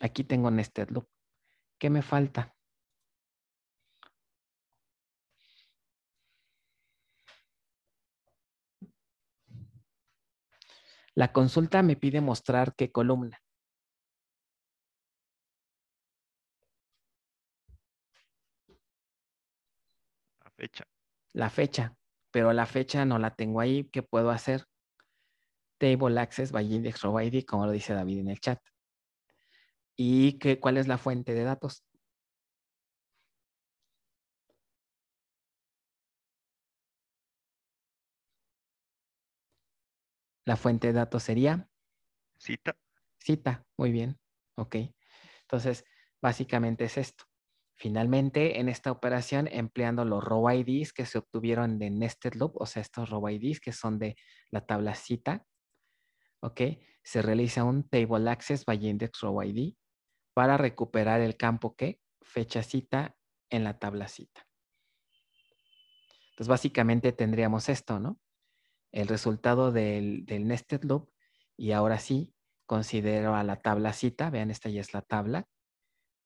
Aquí tengo nested loop. ¿Qué me falta? La consulta me pide mostrar qué columna. La fecha. La fecha, pero la fecha no la tengo ahí. ¿Qué puedo hacer? Table Access by Index Row ID, como lo dice David en el chat. ¿Y qué, cuál es la fuente de datos? La fuente de datos sería. Cita. Cita, muy bien. Ok. Entonces, básicamente es esto. Finalmente, en esta operación, empleando los row IDs que se obtuvieron de nested loop, o sea, estos row IDs que son de la tabla cita, ¿ok? Se realiza un table access by index row ID para recuperar el campo que fecha cita en la tabla cita. Entonces, básicamente tendríamos esto, ¿no? el resultado del, nested loop y ahora sí considero a la tabla cita, vean esta ya es la tabla,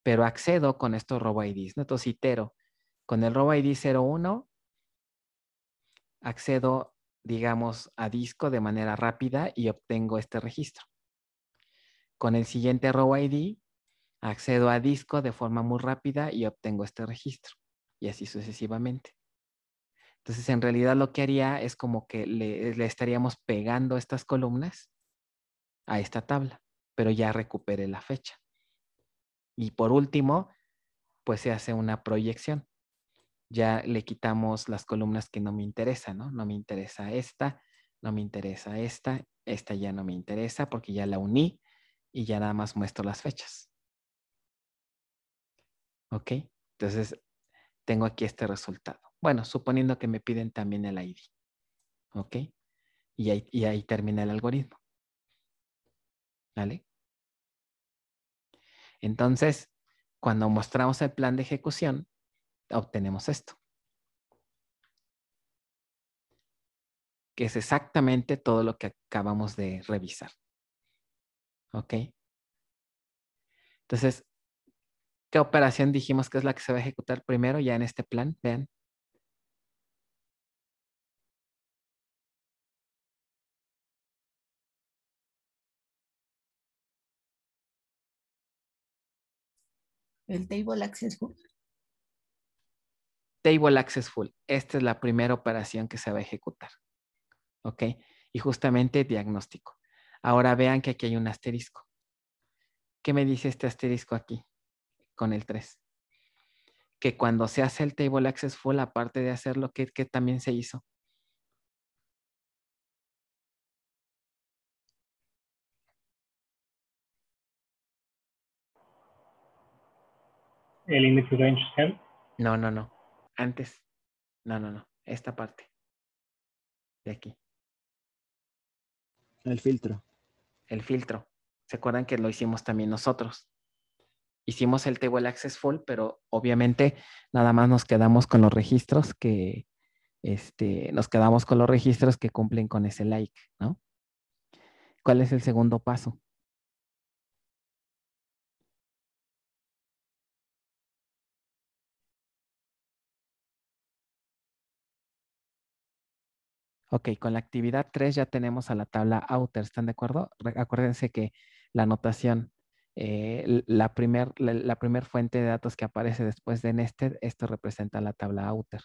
pero accedo con estos IDs, ¿no? entonces itero con el ID 01 accedo digamos a disco de manera rápida y obtengo este registro. Con el siguiente ID accedo a disco de forma muy rápida y obtengo este registro y así sucesivamente. Entonces, en realidad lo que haría es como que le, estaríamos pegando estas columnas a esta tabla, pero ya recupere la fecha. Y por último, pues se hace una proyección. Ya le quitamos las columnas que no me interesan, ¿no? No me interesa esta, no me interesa esta, esta ya no me interesa porque ya la uní y ya nada más muestro las fechas. ¿Ok? Entonces, tengo aquí este resultado. Bueno, suponiendo que me piden también el ID. ¿Ok? Y ahí, termina el algoritmo. ¿Vale? Entonces, cuando mostramos el plan de ejecución, obtenemos esto. Que es exactamente todo lo que acabamos de revisar. ¿Ok? Entonces, ¿qué operación dijimos que es la que se va a ejecutar primero ya en este plan? Vean. El Table Access Full. Table Access Full. Esta es la primera operación que se va a ejecutar. ¿Ok? Y justamente diagnóstico. Ahora vean que aquí hay un asterisco. ¿Qué me dice este asterisco aquí? Con el 3. Que cuando se hace el Table Access Full, aparte de hacerlo, ¿qué que también se hizo, el range No, no, no. Antes. No, no, no. Esta parte. De aquí. El filtro. El filtro. ¿Se acuerdan que lo hicimos también nosotros? Hicimos el table access full, pero obviamente nada más nos quedamos con los registros que este, nos quedamos con los registros que cumplen con ese like, ¿no? ¿Cuál es el segundo paso? Ok, con la actividad 3 ya tenemos a la tabla outer, ¿están de acuerdo? Acuérdense que la anotación, eh, la primera la, primer fuente de datos que aparece después de nested, esto representa la tabla outer.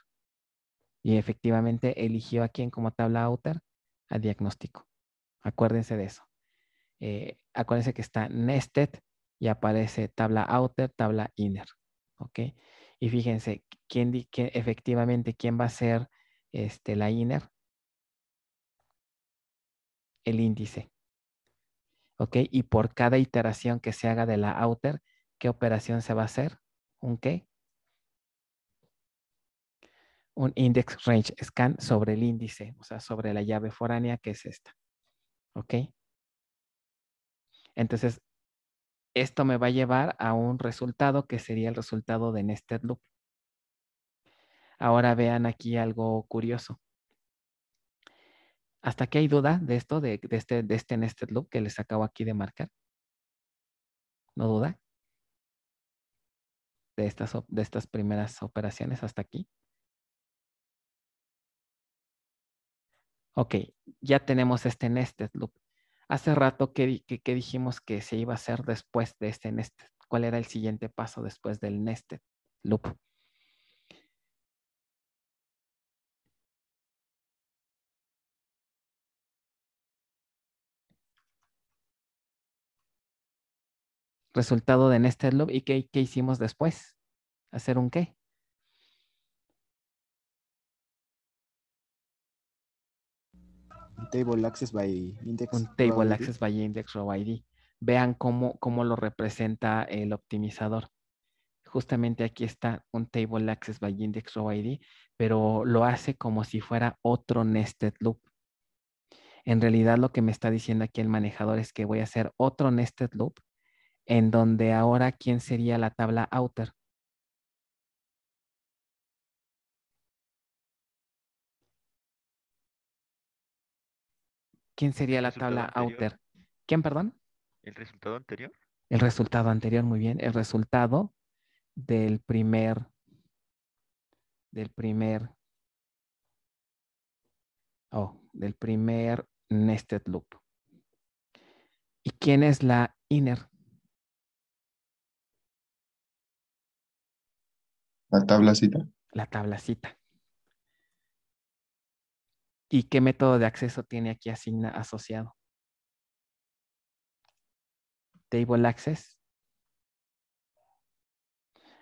Y efectivamente eligió a quién como tabla outer, a diagnóstico. Acuérdense de eso. Eh, acuérdense que está nested y aparece tabla outer, tabla inner. ¿Ok? Y fíjense, ¿quién, efectivamente quién va a ser este, la inner? el índice. ¿Ok? Y por cada iteración que se haga de la outer, ¿qué operación se va a hacer? ¿Un qué? Un index range scan sobre el índice, o sea, sobre la llave foránea que es esta. ¿Ok? Entonces, esto me va a llevar a un resultado que sería el resultado de nested loop. Ahora vean aquí algo curioso. ¿Hasta aquí hay duda de esto, de, este, de este nested loop que les acabo aquí de marcar? ¿No duda? De estas, de estas primeras operaciones hasta aquí. Ok, ya tenemos este nested loop. Hace rato ¿qué que dijimos que se iba a hacer después de este nested. ¿Cuál era el siguiente paso después del nested loop? resultado de nested loop y qué, hicimos después. Hacer un qué. Un table access by index. Un table access by index row ID. Vean cómo, cómo lo representa el optimizador. Justamente aquí está un table access by index row ID, pero lo hace como si fuera otro nested loop. En realidad lo que me está diciendo aquí el manejador es que voy a hacer otro nested loop en donde ahora quién sería la tabla outer. ¿Quién sería la tabla outer? ¿Quién, perdón? ¿El resultado anterior? El resultado anterior, muy bien. El resultado del primer, del primer, oh, del primer nested loop. ¿Y quién es la inner? La tablacita. La tablacita. ¿Y qué método de acceso tiene aquí Asigna asociado? Table access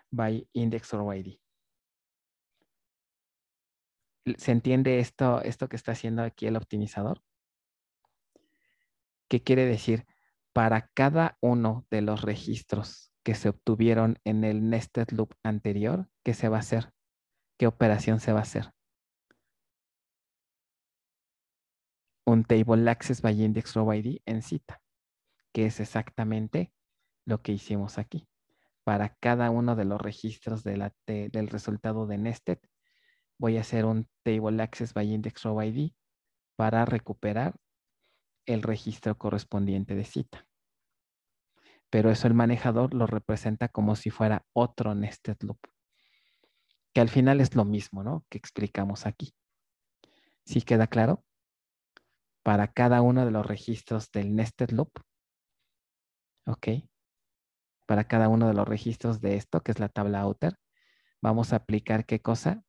by index or ID. ¿Se entiende esto, esto que está haciendo aquí el optimizador? ¿Qué quiere decir? Para cada uno de los registros que se obtuvieron en el nested loop anterior, ¿qué se va a hacer? ¿Qué operación se va a hacer? Un table access by index row ID en cita, que es exactamente lo que hicimos aquí. Para cada uno de los registros del resultado de nested, voy a hacer un table access by index row ID para recuperar el registro correspondiente de cita pero eso el manejador lo representa como si fuera otro nested loop, que al final es lo mismo, ¿no? Que explicamos aquí. ¿Sí queda claro? Para cada uno de los registros del nested loop, ¿ok? Para cada uno de los registros de esto, que es la tabla outer, vamos a aplicar qué cosa?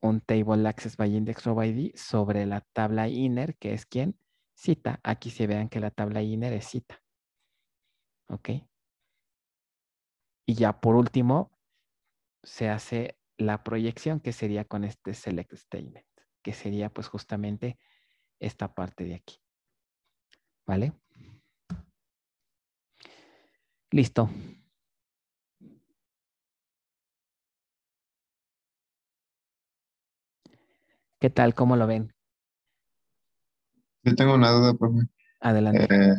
Un table access by index row ID sobre la tabla inner, que es quien cita. Aquí se vean que la tabla inner es cita. ¿Ok? Y ya por último, se hace la proyección que sería con este select statement, que sería pues justamente esta parte de aquí. ¿Vale? Listo. ¿Qué tal? ¿Cómo lo ven? Yo tengo una duda, profe. Adelante. Eh,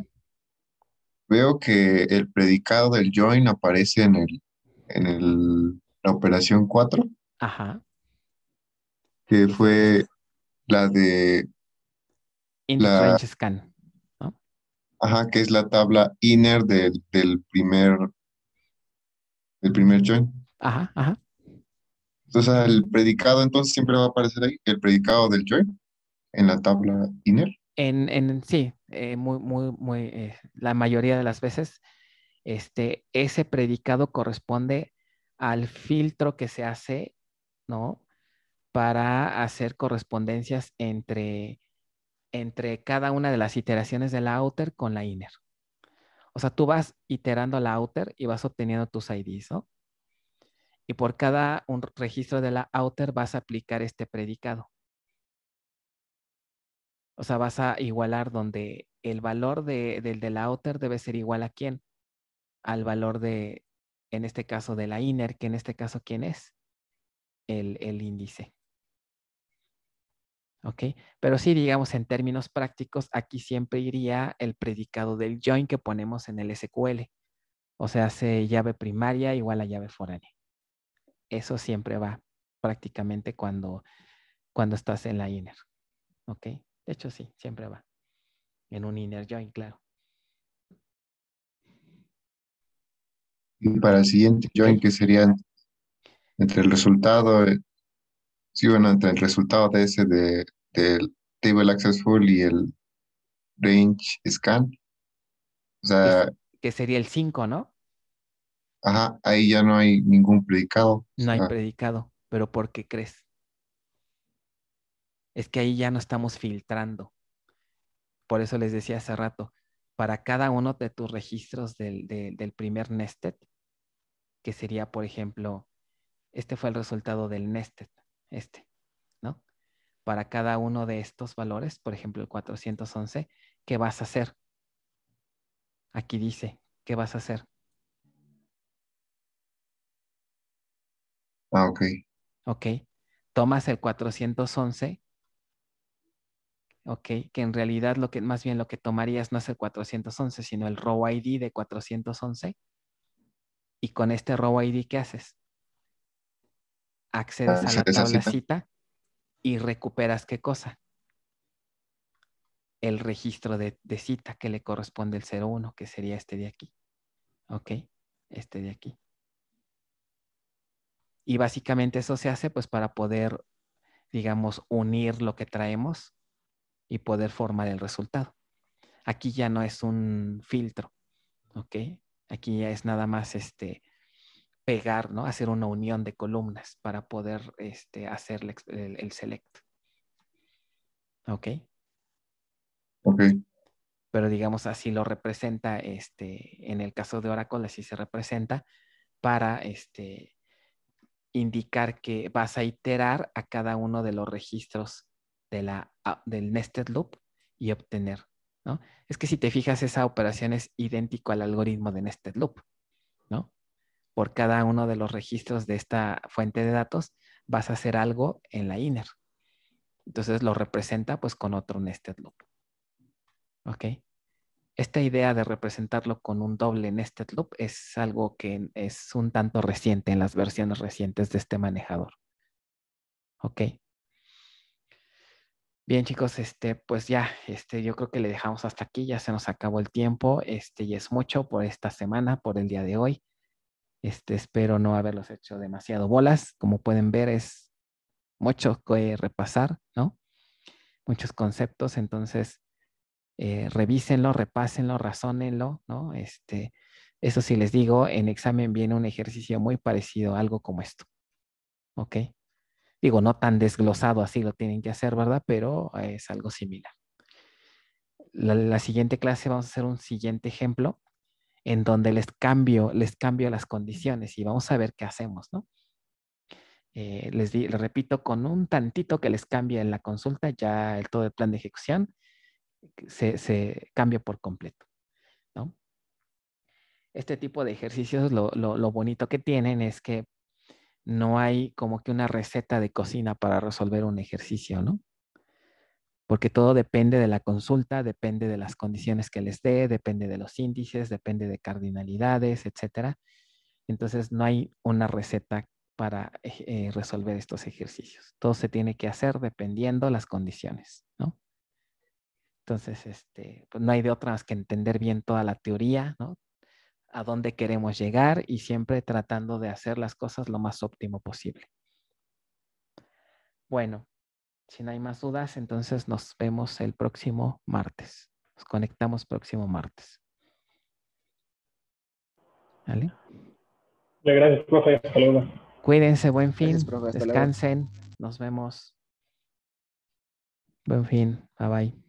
Veo que el predicado del join aparece en el, en el, la operación 4. Ajá. Que fue la de... la, scan. Ajá, que es la tabla inner del, primer... primer join. Ajá, ajá. Entonces, el predicado entonces siempre va a aparecer ahí, el predicado del join en la tabla inner en, sí, eh, muy, muy, muy, eh, la mayoría de las veces, este, ese predicado corresponde al filtro que se hace, ¿no? Para hacer correspondencias entre, entre cada una de las iteraciones de la outer con la inner. O sea, tú vas iterando la outer y vas obteniendo tus IDs, Y por cada un registro de la outer vas a aplicar este predicado. O sea, vas a igualar donde el valor de, del de la outer debe ser igual a quién? Al valor de, en este caso, de la inner, que en este caso, ¿quién es? El, índice. ¿Ok? Pero sí, digamos, en términos prácticos, aquí siempre iría el predicado del join que ponemos en el SQL. O sea, hace llave primaria igual a llave foránea. Eso siempre va prácticamente cuando, cuando estás en la inner. ¿Ok? De hecho, sí, siempre va. En un inner join, claro. Y para el siguiente join, ¿qué sería entre el resultado, eh, sí, bueno, entre el resultado de ese del table access full y el range scan. O sea. Que sería el 5, ¿no? Ajá, ahí ya no hay ningún predicado. No hay predicado, pero ¿por qué crees? es que ahí ya no estamos filtrando. Por eso les decía hace rato, para cada uno de tus registros del, primer nested, que sería, por ejemplo, este fue el resultado del nested, este, ¿no? Para cada uno de estos valores, por ejemplo, el 411, ¿qué vas a hacer? Aquí dice, ¿qué vas a hacer? Ah, ok. Ok. Tomas el 411 ¿ok? Que en realidad lo que, más bien lo que tomarías no es el 411, sino el row ID de 411. Y con este row ID, ¿qué haces? Accedes ah, a la tabla cita. y recuperas qué cosa? El registro de, de cita que le corresponde el 01, que sería este de aquí. ¿Ok? Este de aquí. Y básicamente eso se hace pues para poder, digamos, unir lo que traemos y poder formar el resultado. Aquí ya no es un filtro, ¿ok? Aquí ya es nada más este pegar, ¿no? Hacer una unión de columnas para poder este, hacer el, select. ¿Ok? Ok. Pero digamos así lo representa, este, en el caso de Oracle así se representa para este, indicar que vas a iterar a cada uno de los registros la, ah, del nested loop y obtener, Es que si te fijas, esa operación es idéntico al algoritmo de nested loop, ¿no? Por cada uno de los registros de esta fuente de datos vas a hacer algo en la inner. Entonces lo representa pues con otro nested loop. Esta idea de representarlo con un doble nested loop es algo que es un tanto reciente en las versiones recientes de este manejador. ¿Ok? Bien, chicos, este, pues ya, este, yo creo que le dejamos hasta aquí, ya se nos acabó el tiempo, este, y es mucho por esta semana, por el día de hoy. Este, espero no haberlos hecho demasiado bolas. Como pueden ver, es mucho que repasar, ¿no? Muchos conceptos, entonces, eh, revísenlo, repásenlo, razónenlo, ¿no? Este, eso sí les digo, en examen viene un ejercicio muy parecido, algo como esto. ¿Ok? Digo, no tan desglosado así lo tienen que hacer, ¿verdad? Pero es algo similar. La, siguiente clase vamos a hacer un siguiente ejemplo en donde les cambio, les cambio las condiciones y vamos a ver qué hacemos, ¿no? Eh, les, repito, con un tantito que les cambia en la consulta, ya el, todo el plan de ejecución se, se cambia por completo. ¿no? Este tipo de ejercicios, lo, lo, bonito que tienen es que no hay como que una receta de cocina para resolver un ejercicio, ¿no? Porque todo depende de la consulta, depende de las condiciones que les dé, depende de los índices, depende de cardinalidades, etcétera. Entonces no hay una receta para eh, resolver estos ejercicios. Todo se tiene que hacer dependiendo las condiciones, ¿no? Entonces, este, pues no hay de otra más que entender bien toda la teoría, ¿no? a dónde queremos llegar y siempre tratando de hacer las cosas lo más óptimo posible. Bueno, si no hay más dudas, entonces nos vemos el próximo martes. Nos conectamos próximo martes. ¿Vale? Gracias, profe. Hasta Cuídense, buen fin. Descansen. Nos vemos. Buen fin. Bye bye.